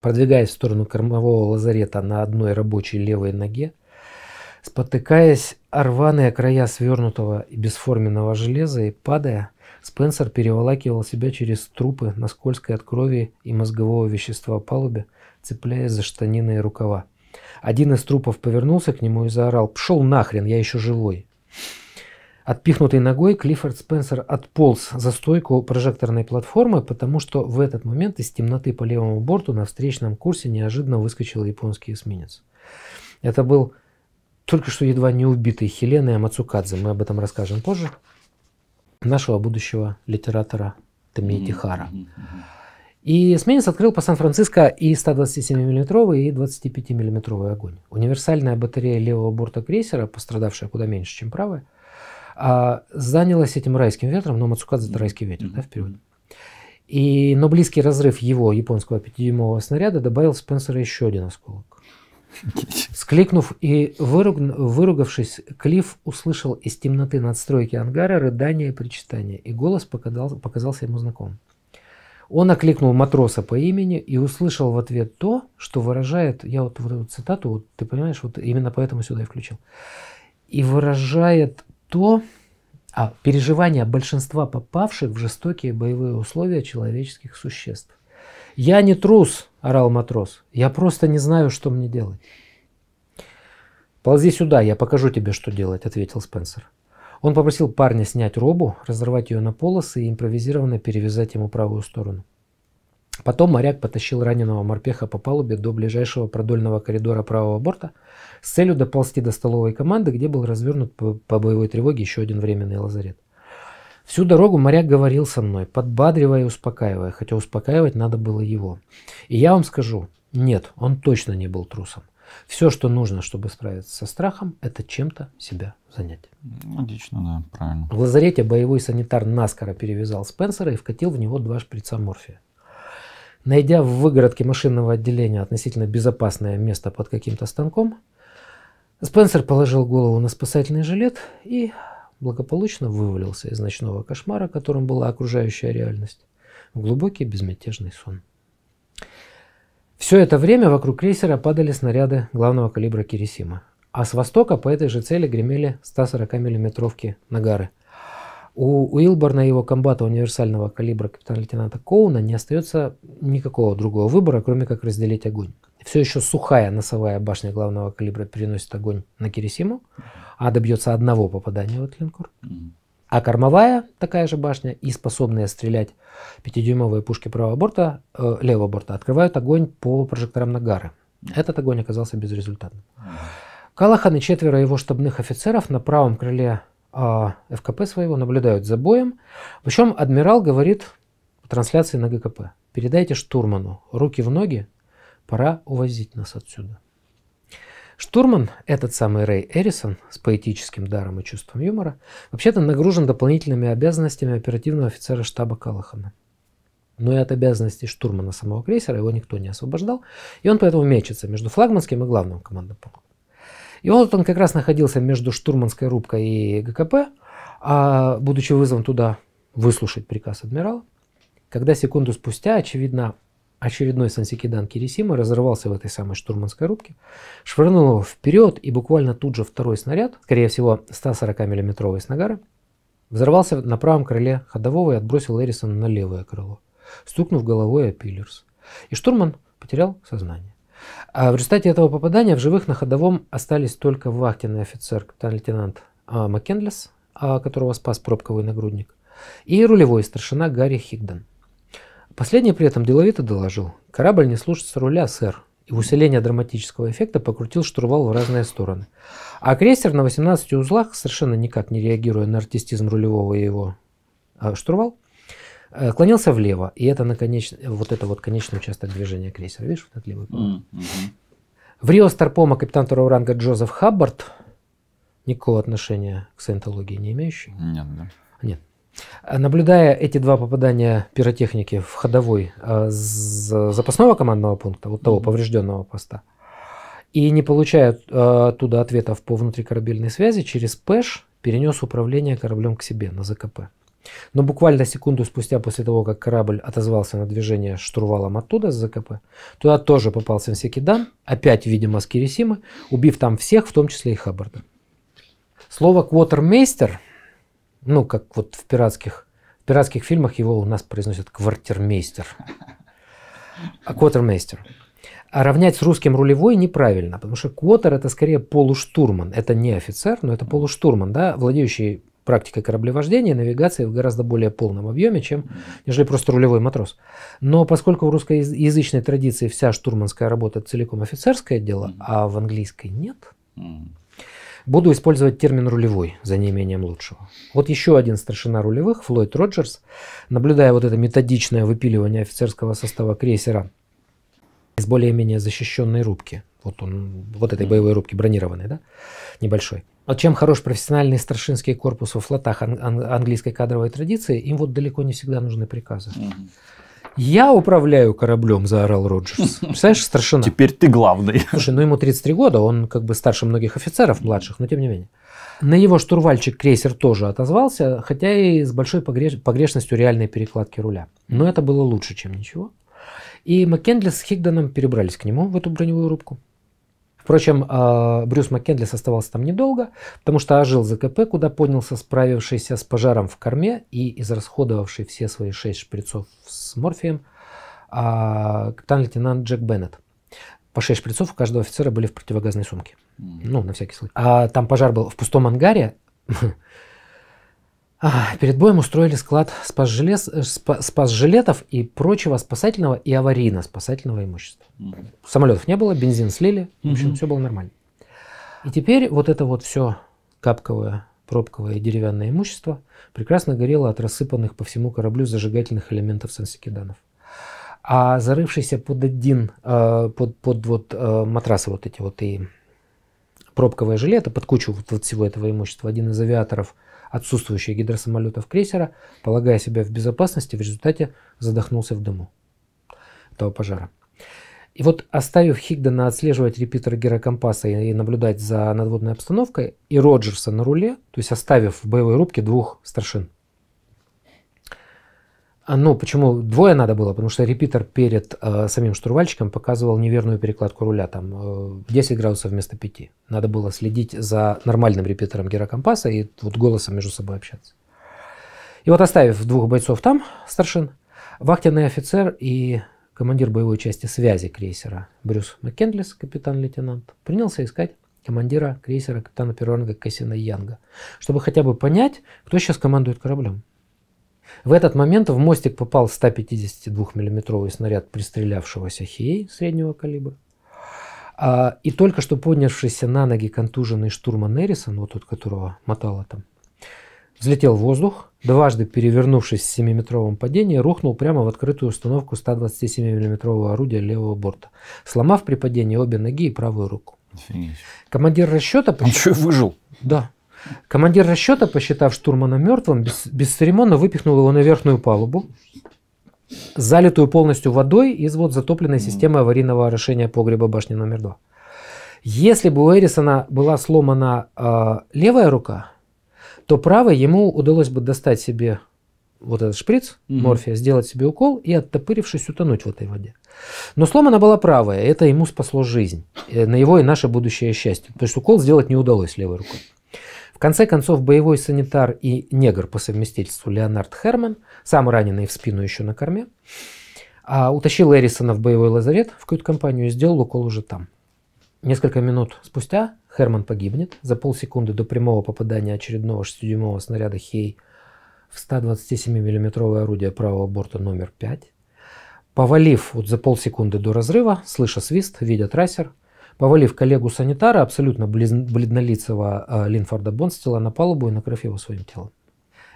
Продвигаясь в сторону кормового лазарета на одной рабочей левой ноге, спотыкаясь о рваные края свернутого и бесформенного железа и падая, Спенсер переволакивал себя через трупы на скользкой от крови и мозгового вещества палубе, цепляясь за штанины и рукава. Один из трупов повернулся к нему и заорал «Пшел нахрен, я еще живой!» Отпихнутой ногой Клиффорд Спенсер отполз за стойку прожекторной платформы, потому что в этот момент из темноты по левому борту на встречном курсе неожиданно выскочил японский эсминец. Это был только что едва не убитый и Амацукадзе, мы об этом расскажем позже, нашего будущего литератора Томии Тихара. Mm-hmm. И эсминец открыл по Сан-Франциско и 127 миллиметровый и 25 миллиметровый огонь. Универсальная батарея левого борта крейсера, пострадавшая куда меньше, чем правая, а, занялась этим райским ветром, но Мацукадзе это райский ветер, да, в переводе. И, но близкий разрыв его японского 5-дюймового снаряда добавил Спенсера еще один осколок. [LAUGHS] Скликнув и выруг... выругавшись, Клифф услышал из темноты надстройки ангара рыдание и причитание, и голос показал... показался ему знаком. Он окликнул матроса по имени и услышал в ответ то, что выражает, я вот, вот эту цитату, вот, ты понимаешь, вот именно поэтому сюда и включил, и выражает то, а, переживания большинства попавших в жестокие боевые условия человеческих существ. «Я не трус», – орал матрос, – «я просто не знаю, что мне делать». «Ползи сюда, я покажу тебе, что делать», – ответил Спенсер. Он попросил парня снять робу, разорвать ее на полосы и импровизированно перевязать ему правую сторону. Потом моряк потащил раненого морпеха по палубе до ближайшего продольного коридора правого борта с целью доползти до столовой команды, где был развернут по боевой тревоге еще один временный лазарет. Всю дорогу моряк говорил со мной, подбадривая и успокаивая, хотя успокаивать надо было его. И я вам скажу, нет, он точно не был трусом. Все, что нужно, чтобы справиться со страхом, это чем-то себя занять. Логично, да, правильно. В лазарете боевой санитар наскоро перевязал Спенсера и вкатил в него два шприца морфия. Найдя в выгородке машинного отделения относительно безопасное место под каким-то станком, Спенсер положил голову на спасательный жилет и благополучно вывалился из ночного кошмара, которым была окружающая реальность, в глубокий безмятежный сон. Все это время вокруг крейсера падали снаряды главного калибра Кирисима, а с востока по этой же цели гремели 140 миллиметровки Нагары. У Уилборна и его комбата универсального калибра капитана-лейтенанта Коуна не остается никакого другого выбора, кроме как разделить огонь. Все еще сухая носовая башня главного калибра переносит огонь на Кирисиму, а добьется одного попадания в этот линкор. А кормовая такая же башня и способная стрелять 5-дюймовые пушки правого борта, э, левого борта открывают огонь по прожекторам Нагары. Этот огонь оказался безрезультатным. Калахан и четверо его штабных офицеров на правом крыле э, а, ФКП своего наблюдают за боем. Причем адмирал говорит в трансляции на ГКП. Передайте штурману руки в ноги, пора увозить нас отсюда. Штурман, этот самый Рэй Эрисон, с поэтическим даром и чувством юмора, вообще-то нагружен дополнительными обязанностями оперативного офицера штаба Калахана. Но и от обязанностей штурмана самого крейсера его никто не освобождал, и он поэтому мечется между флагманским и главным командным пунктом. И вот он как раз находился между штурманской рубкой и ГКП, а, будучи вызван туда выслушать приказ адмирала, когда секунду спустя, очевидно, Очередной сансикидан Кирисима разорвался в этой самой штурманской рубке, швырнул его вперед, и буквально тут же второй снаряд, скорее всего 140 миллиметровый с нагара, взорвался на правом крыле ходового и отбросил Эрисона на левое крыло, стукнув головой о пиллерс. И штурман потерял сознание. А в результате этого попадания в живых на ходовом остались только вахтенный офицер, капитан-лейтенант а, Маккендлес, а, которого спас пробковый нагрудник, и рулевой старшина Гарри Хигден. Последний при этом деловито доложил. Корабль не слушается руля, сэр. И в усиление драматического эффекта покрутил штурвал в разные стороны. А крейсер на 18 узлах, совершенно никак не реагируя на артистизм рулевого его э, штурвал, э, клонился влево. И это наконец, вот это вот конечный участок движения крейсера. Видишь, вот этот левый mm-hmm. В Рио Старпома капитан второго ранга Джозеф Хаббард никакого отношения к саентологии не имеющий. Нет, да. Э, наблюдая эти два попадания пиротехники в ходовой с э, запасного командного пункта, вот того поврежденного поста, и не получая э, оттуда ответов по внутрикорабельной связи, через ПЭШ перенес управление кораблем к себе на ЗКП. Но буквально секунду спустя после того, как корабль отозвался на движение штурвалом оттуда, с ЗКП, туда тоже попал Сенсекидан, опять, видимо, с Кирисимы, убив там всех, в том числе и Хаббарда. Слово «квотермейстер» Ну, как вот в пиратских, в пиратских фильмах его у нас произносят квартирмейстер. А квотермейстер. А равнять с русским рулевой неправильно, потому что квотер это скорее полуштурман. Это не офицер, но это полуштурман, да, владеющий практикой кораблевождения, навигации в гораздо более полном объеме, чем нежели просто рулевой матрос. Но поскольку в русскоязычной традиции вся штурманская работа целиком офицерское дело, а в английской нет, Буду использовать термин «рулевой» за неимением лучшего. Вот еще один старшина рулевых, Флойд Роджерс, наблюдая вот это методичное выпиливание офицерского состава крейсера из более-менее защищенной рубки, вот он, вот этой боевой рубки бронированной, да, небольшой. А чем хорош профессиональный старшинский корпус во флотах ан- английской кадровой традиции, им вот далеко не всегда нужны приказы. Mm-hmm. «Я управляю кораблем», – заорал Роджерс. [LAUGHS] Представляешь, старшина. Теперь ты главный. Слушай, ну ему 33 года, он как бы старше многих офицеров младших, но тем не менее. На его штурвальчик крейсер тоже отозвался, хотя и с большой погреш... погрешностью реальной перекладки руля. Но это было лучше, чем ничего. И Маккендли с Хигдоном перебрались к нему в эту броневую рубку. Впрочем, а, Брюс МакКендлис оставался там недолго, потому что ожил ЗКП, куда поднялся справившийся с пожаром в корме и израсходовавший все свои шесть шприцов с морфием а, капитан-лейтенант Джек Беннет. По шесть шприцов у каждого офицера были в противогазной сумке. Ну, на всякий случай. А там пожар был в пустом ангаре. [LAUGHS] А, перед боем устроили склад спас-жилет, э, спас-жилетов и прочего спасательного и аварийно-спасательного имущества. mm Самолетов не было, бензин слили, в общем, mm все было нормально. И теперь вот это вот все капковое, пробковое и деревянное имущество прекрасно горело от рассыпанных по всему кораблю зажигательных элементов сансикиданов. А зарывшийся под один, э, под, под вот э, матрасы вот эти вот и пробковые жилеты, под кучу вот, вот всего этого имущества, один из авиаторов отсутствующая гидросамолетов крейсера, полагая себя в безопасности, в результате задохнулся в дыму этого пожара. И вот оставив Хигдена отслеживать репитер гирокомпаса и, и наблюдать за надводной обстановкой, и Роджерса на руле, то есть оставив в боевой рубке двух старшин, а, ну, почему двое надо было? Потому что репитер перед э, самим штурвальщиком показывал неверную перекладку руля, там э, 10 градусов вместо 5. Надо было следить за нормальным репитером гирокомпаса и вот голосом между собой общаться. И вот оставив двух бойцов там, старшин, вахтенный офицер и командир боевой части связи крейсера Брюс Маккендлис, капитан-лейтенант, принялся искать командира крейсера капитана первого ранга Кассина Янга, чтобы хотя бы понять, кто сейчас командует кораблем. В этот момент в мостик попал 152 миллиметровый снаряд пристрелявшегося хей среднего калибра. А, и только что поднявшийся на ноги контуженный штурман Эрисон, вот тот, которого мотало там, взлетел в воздух, дважды перевернувшись в 7-метровом падении, рухнул прямо в открытую установку 127 миллиметрового орудия левого борта, сломав при падении обе ноги и правую руку. Офигеть. Командир расчета... Причем... выжил? Да. Командир расчета, посчитав штурмана мертвым, бесцеремонно выпихнул его на верхнюю палубу, залитую полностью водой из вот затопленной системы аварийного орошения погреба башни номер два. Если бы у Эрисона была сломана э, левая рука, то правой ему удалось бы достать себе вот этот шприц угу. морфия, сделать себе укол и, оттопырившись, утонуть в этой воде. Но сломана была правая, это ему спасло жизнь, э, на его и наше будущее счастье. То есть укол сделать не удалось левой рукой конце концов, боевой санитар и негр по совместительству Леонард Херман, сам раненый в спину еще на корме, а, утащил Эрисона в боевой лазарет в кают-компанию и сделал укол уже там. Несколько минут спустя Херман погибнет за полсекунды до прямого попадания очередного 6-дюймового снаряда Хей в 127 миллиметровое орудие правого борта номер 5. Повалив вот за полсекунды до разрыва, слыша свист, видя трассер, Повалив коллегу-санитара, абсолютно бледнолицего э, Линфорда Бонстила на палубу и накрыв его своим телом.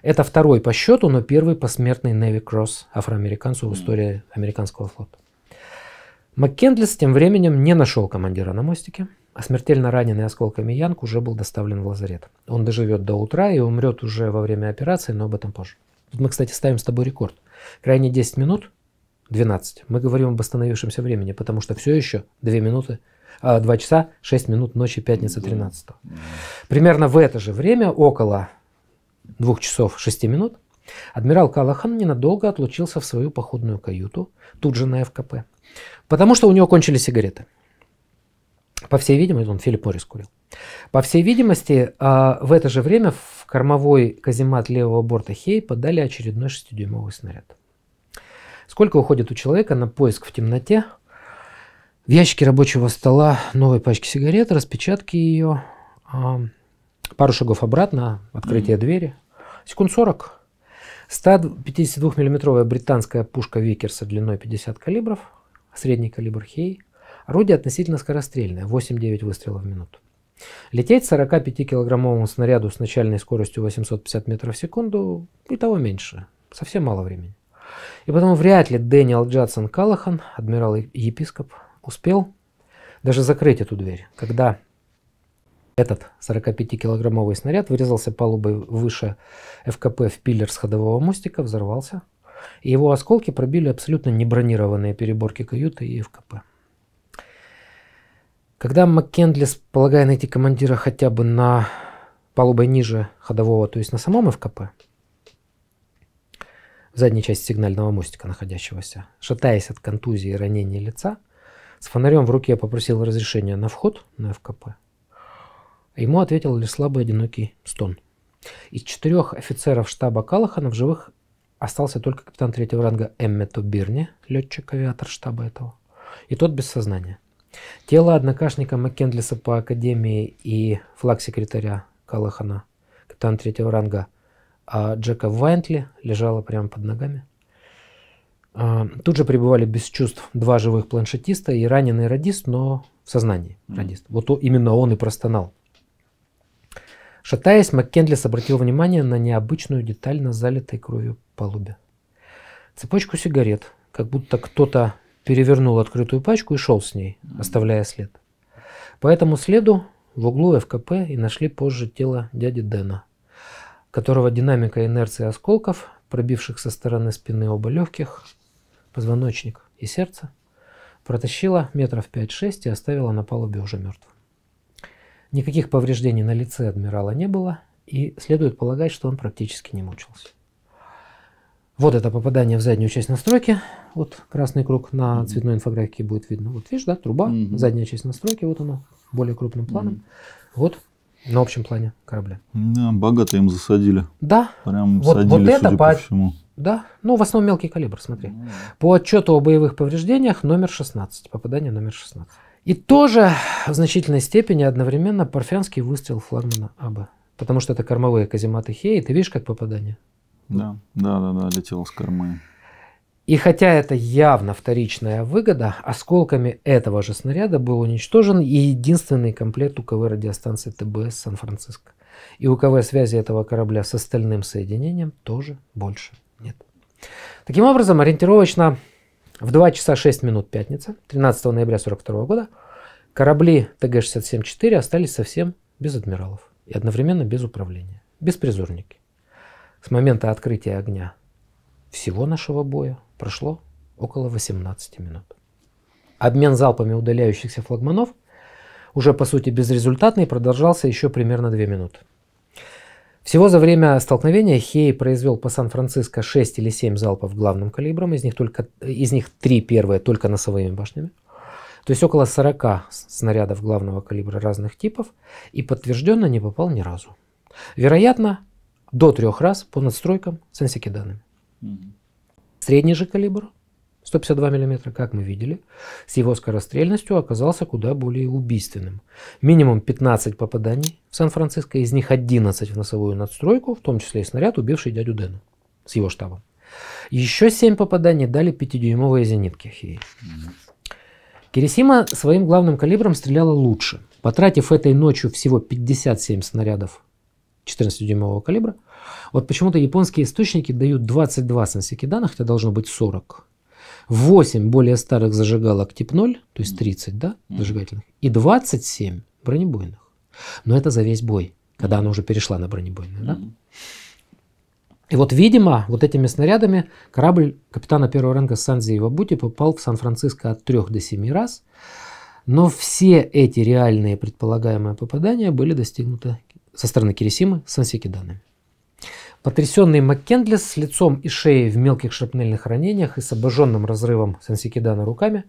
Это второй по счету, но первый посмертный Navy Cross афроамериканцу в истории американского флота. Маккендлис тем временем не нашел командира на мостике, а смертельно раненый осколками Янг уже был доставлен в лазарет. Он доживет до утра и умрет уже во время операции, но об этом позже. Тут мы, кстати, ставим с тобой рекорд. Крайне 10 минут, 12. Мы говорим об остановившемся времени, потому что все еще 2 минуты 2 а, часа 6 минут ночи, пятница 13 Примерно в это же время, около 2 часов 6 минут, адмирал Калахан ненадолго отлучился в свою походную каюту, тут же на ФКП, потому что у него кончились сигареты. По всей видимости, он Филипп Моррис курил. По всей видимости, а, в это же время в кормовой каземат левого борта Хей подали очередной 6-дюймовый снаряд. Сколько уходит у человека на поиск в темноте в ящике рабочего стола новой пачки сигарет, распечатки ее, а, пару шагов обратно, открытие mm-hmm. двери. Секунд 40. 152-миллиметровая британская пушка Викерса длиной 50 калибров, средний калибр Хей. Орудие относительно скорострельное, 8-9 выстрелов в минуту. Лететь 45-килограммовому снаряду с начальной скоростью 850 метров в секунду и того меньше. Совсем мало времени. И потом вряд ли Дэниел Джадсон Калахан, адмирал-епископ, успел даже закрыть эту дверь, когда этот 45-килограммовый снаряд вырезался палубой выше ФКП в пиллер с ходового мостика, взорвался, и его осколки пробили абсолютно небронированные переборки каюты и ФКП. Когда МакКендлис, полагая найти командира хотя бы на палубой ниже ходового, то есть на самом ФКП, в задней части сигнального мостика находящегося, шатаясь от контузии и ранения лица, с фонарем в руке попросил разрешения на вход на ФКП. Ему ответил лишь слабый одинокий стон. Из четырех офицеров штаба Калахана в живых остался только капитан третьего ранга Эммето Бирни, летчик-авиатор штаба этого, и тот без сознания. Тело однокашника Маккендлиса по академии и флаг-секретаря Калахана, капитан третьего ранга, а Джека Вайнтли лежало прямо под ногами. А, тут же пребывали без чувств два живых планшетиста и раненый радист, но в сознании радист. Вот именно он и простонал. Шатаясь, МакКендлис обратил внимание на необычную деталь на залитой кровью палубе. Цепочку сигарет, как будто кто-то перевернул открытую пачку и шел с ней, оставляя след. По этому следу в углу ФКП и нашли позже тело дяди Дэна, которого динамика инерции осколков, пробивших со стороны спины оба легких, позвоночник и сердце, протащила метров 5-6 и оставила на палубе уже мертвым. Никаких повреждений на лице адмирала не было, и следует полагать, что он практически не мучился. Вот это попадание в заднюю часть настройки. Вот красный круг на цветной инфографике будет видно. Вот видишь, да, труба, mm задняя часть настройки, вот она, более крупным планом. mm Вот на общем плане корабля. Да, богато им засадили. Да. Прям вот, садили, вот это по, по, всему. Да, ну в основном мелкий калибр, смотри. Mm. По отчету о боевых повреждениях номер 16, попадание номер 16. И тоже в значительной степени одновременно парфянский выстрел флагмана АБ. Потому что это кормовые казематы Хеи, ты видишь, как попадание? Да, да, да, да, летел с кормы. И хотя это явно вторичная выгода, осколками этого же снаряда был уничтожен и единственный комплект УКВ радиостанции ТБС Сан-Франциско. И УКВ связи этого корабля с остальным соединением тоже больше нет. Таким образом, ориентировочно в 2 часа 6 минут пятница, 13 ноября 1942 года, корабли ТГ-67-4 остались совсем без адмиралов и одновременно без управления, без призорники. С момента открытия огня всего нашего боя прошло около 18 минут. Обмен залпами удаляющихся флагманов, уже по сути безрезультатный, продолжался еще примерно 2 минуты. Всего за время столкновения Хей произвел по Сан-Франциско 6 или 7 залпов главным калибром, из них, только, из них 3 первые только носовыми башнями. То есть около 40 снарядов главного калибра разных типов и подтвержденно не попал ни разу. Вероятно, до трех раз по надстройкам с ансикиданами. Средний же калибр 152 мм, как мы видели, с его скорострельностью оказался куда более убийственным. Минимум 15 попаданий в Сан-Франциско, из них 11 в носовую надстройку, в том числе и снаряд, убивший дядю Дэна с его штабом. Еще 7 попаданий дали 5-дюймовые зенитки Хии. Кирисима своим главным калибром стреляла лучше. Потратив этой ночью всего 57 снарядов 14-дюймового калибра, вот почему-то японские источники дают 22 сансикидана, это должно быть 40. 8 более старых зажигалок тип 0, то есть 30, да, зажигательных, и 27 бронебойных. Но это за весь бой, когда она уже перешла на бронебойные, да? И вот, видимо, вот этими снарядами корабль капитана первого ранга Санзи Вабути попал в Сан-Франциско от 3 до 7 раз. Но все эти реальные предполагаемые попадания были достигнуты со стороны Кирисимы Сансикиданы. Потрясенный Маккендлис с лицом и шеей в мелких шрапнельных ранениях и с обожженным разрывом Сансикидана руками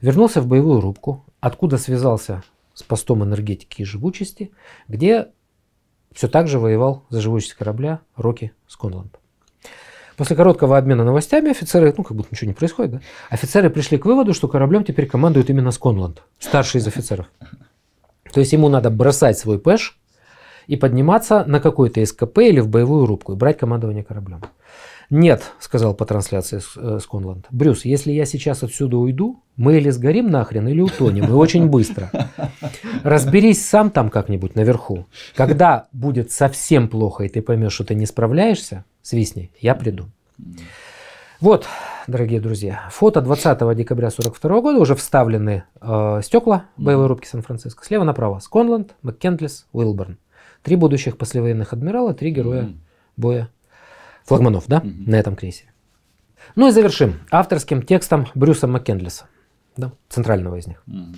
вернулся в боевую рубку, откуда связался с постом энергетики и живучести, где все так же воевал за живучесть корабля Рокки Скотланд. После короткого обмена новостями офицеры, ну как будто ничего не происходит, да? офицеры пришли к выводу, что кораблем теперь командует именно Скотланд, старший из офицеров. То есть ему надо бросать свой пэш и подниматься на какой-то СКП или в боевую рубку и брать командование кораблем. «Нет», — сказал по трансляции Сконланд. Э, «Брюс, если я сейчас отсюда уйду, мы или сгорим нахрен, или утонем, и очень быстро. Разберись сам там как-нибудь наверху. Когда будет совсем плохо, и ты поймешь, что ты не справляешься, свистни, я приду». Вот, дорогие друзья, фото 20 декабря 1942 года, уже вставлены э, стекла боевой рубки Сан-Франциско. Слева направо Сконланд, Маккентлис, Уилберн. Три будущих послевоенных адмирала, три героя mm-hmm. боя флагманов, да, mm-hmm. на этом крейсере. Ну и завершим авторским текстом Брюса Маккендлиса, да, центрального из них. Mm-hmm.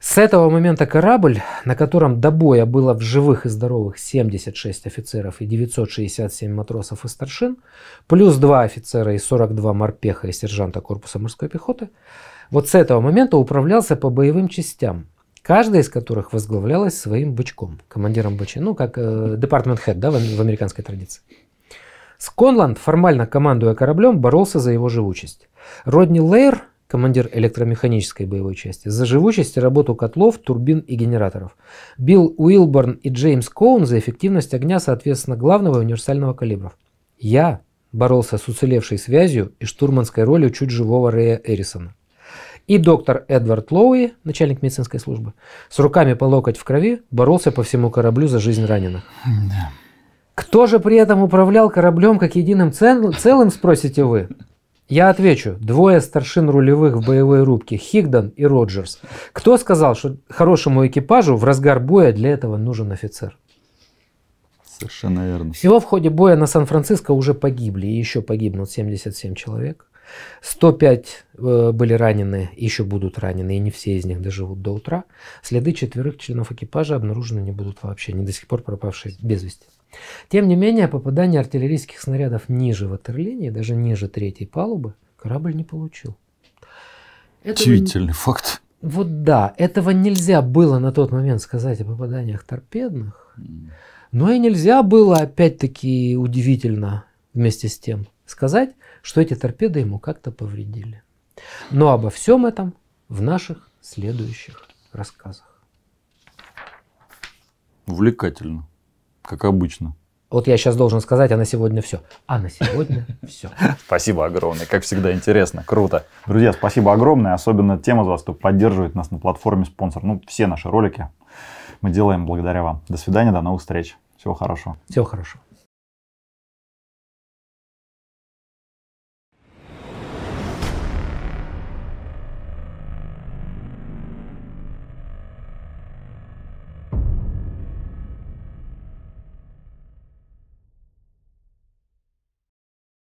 С этого момента корабль, на котором до боя было в живых и здоровых 76 офицеров и 967 матросов и старшин, плюс 2 офицера и 42 морпеха и сержанта корпуса морской пехоты, вот с этого момента управлялся по боевым частям – каждая из которых возглавлялась своим бычком, командиром бычи, ну, как э, департмент хед, да, в, в американской традиции. Сконланд, формально командуя кораблем, боролся за его живучесть. Родни Лейр, командир электромеханической боевой части, за живучесть и работу котлов, турбин и генераторов. Билл Уилборн и Джеймс Коун за эффективность огня, соответственно, главного и универсального калибров. Я боролся с уцелевшей связью и штурманской ролью чуть живого Рея Эрисона. И доктор Эдвард Лоуи, начальник медицинской службы, с руками по локоть в крови боролся по всему кораблю за жизнь раненых. Да. Кто же при этом управлял кораблем как единым целым, спросите вы? Я отвечу. Двое старшин рулевых в боевой рубке, Хигдон и Роджерс. Кто сказал, что хорошему экипажу в разгар боя для этого нужен офицер? Совершенно верно. Всего в ходе боя на Сан-Франциско уже погибли и еще погибнут 77 человек. 105 э, были ранены, еще будут ранены, и не все из них доживут до утра. Следы четверых членов экипажа обнаружены не будут вообще, они до сих пор пропавшие без вести. Тем не менее, попадание артиллерийских снарядов ниже ватерлинии, даже ниже третьей палубы, корабль не получил. Это... Удивительный факт. Вот да, этого нельзя было на тот момент сказать о попаданиях торпедных, но и нельзя было, опять-таки, удивительно вместе с тем сказать что эти торпеды ему как-то повредили. Но обо всем этом в наших следующих рассказах. Увлекательно, как обычно. Вот я сейчас должен сказать, а на сегодня все. А на сегодня [LAUGHS] все. Спасибо огромное. Как всегда, интересно. Круто. Друзья, спасибо огромное. Особенно тем из вас, кто поддерживает нас на платформе спонсор. Ну, все наши ролики мы делаем благодаря вам. До свидания, до новых встреч. Всего хорошего. Всего хорошего.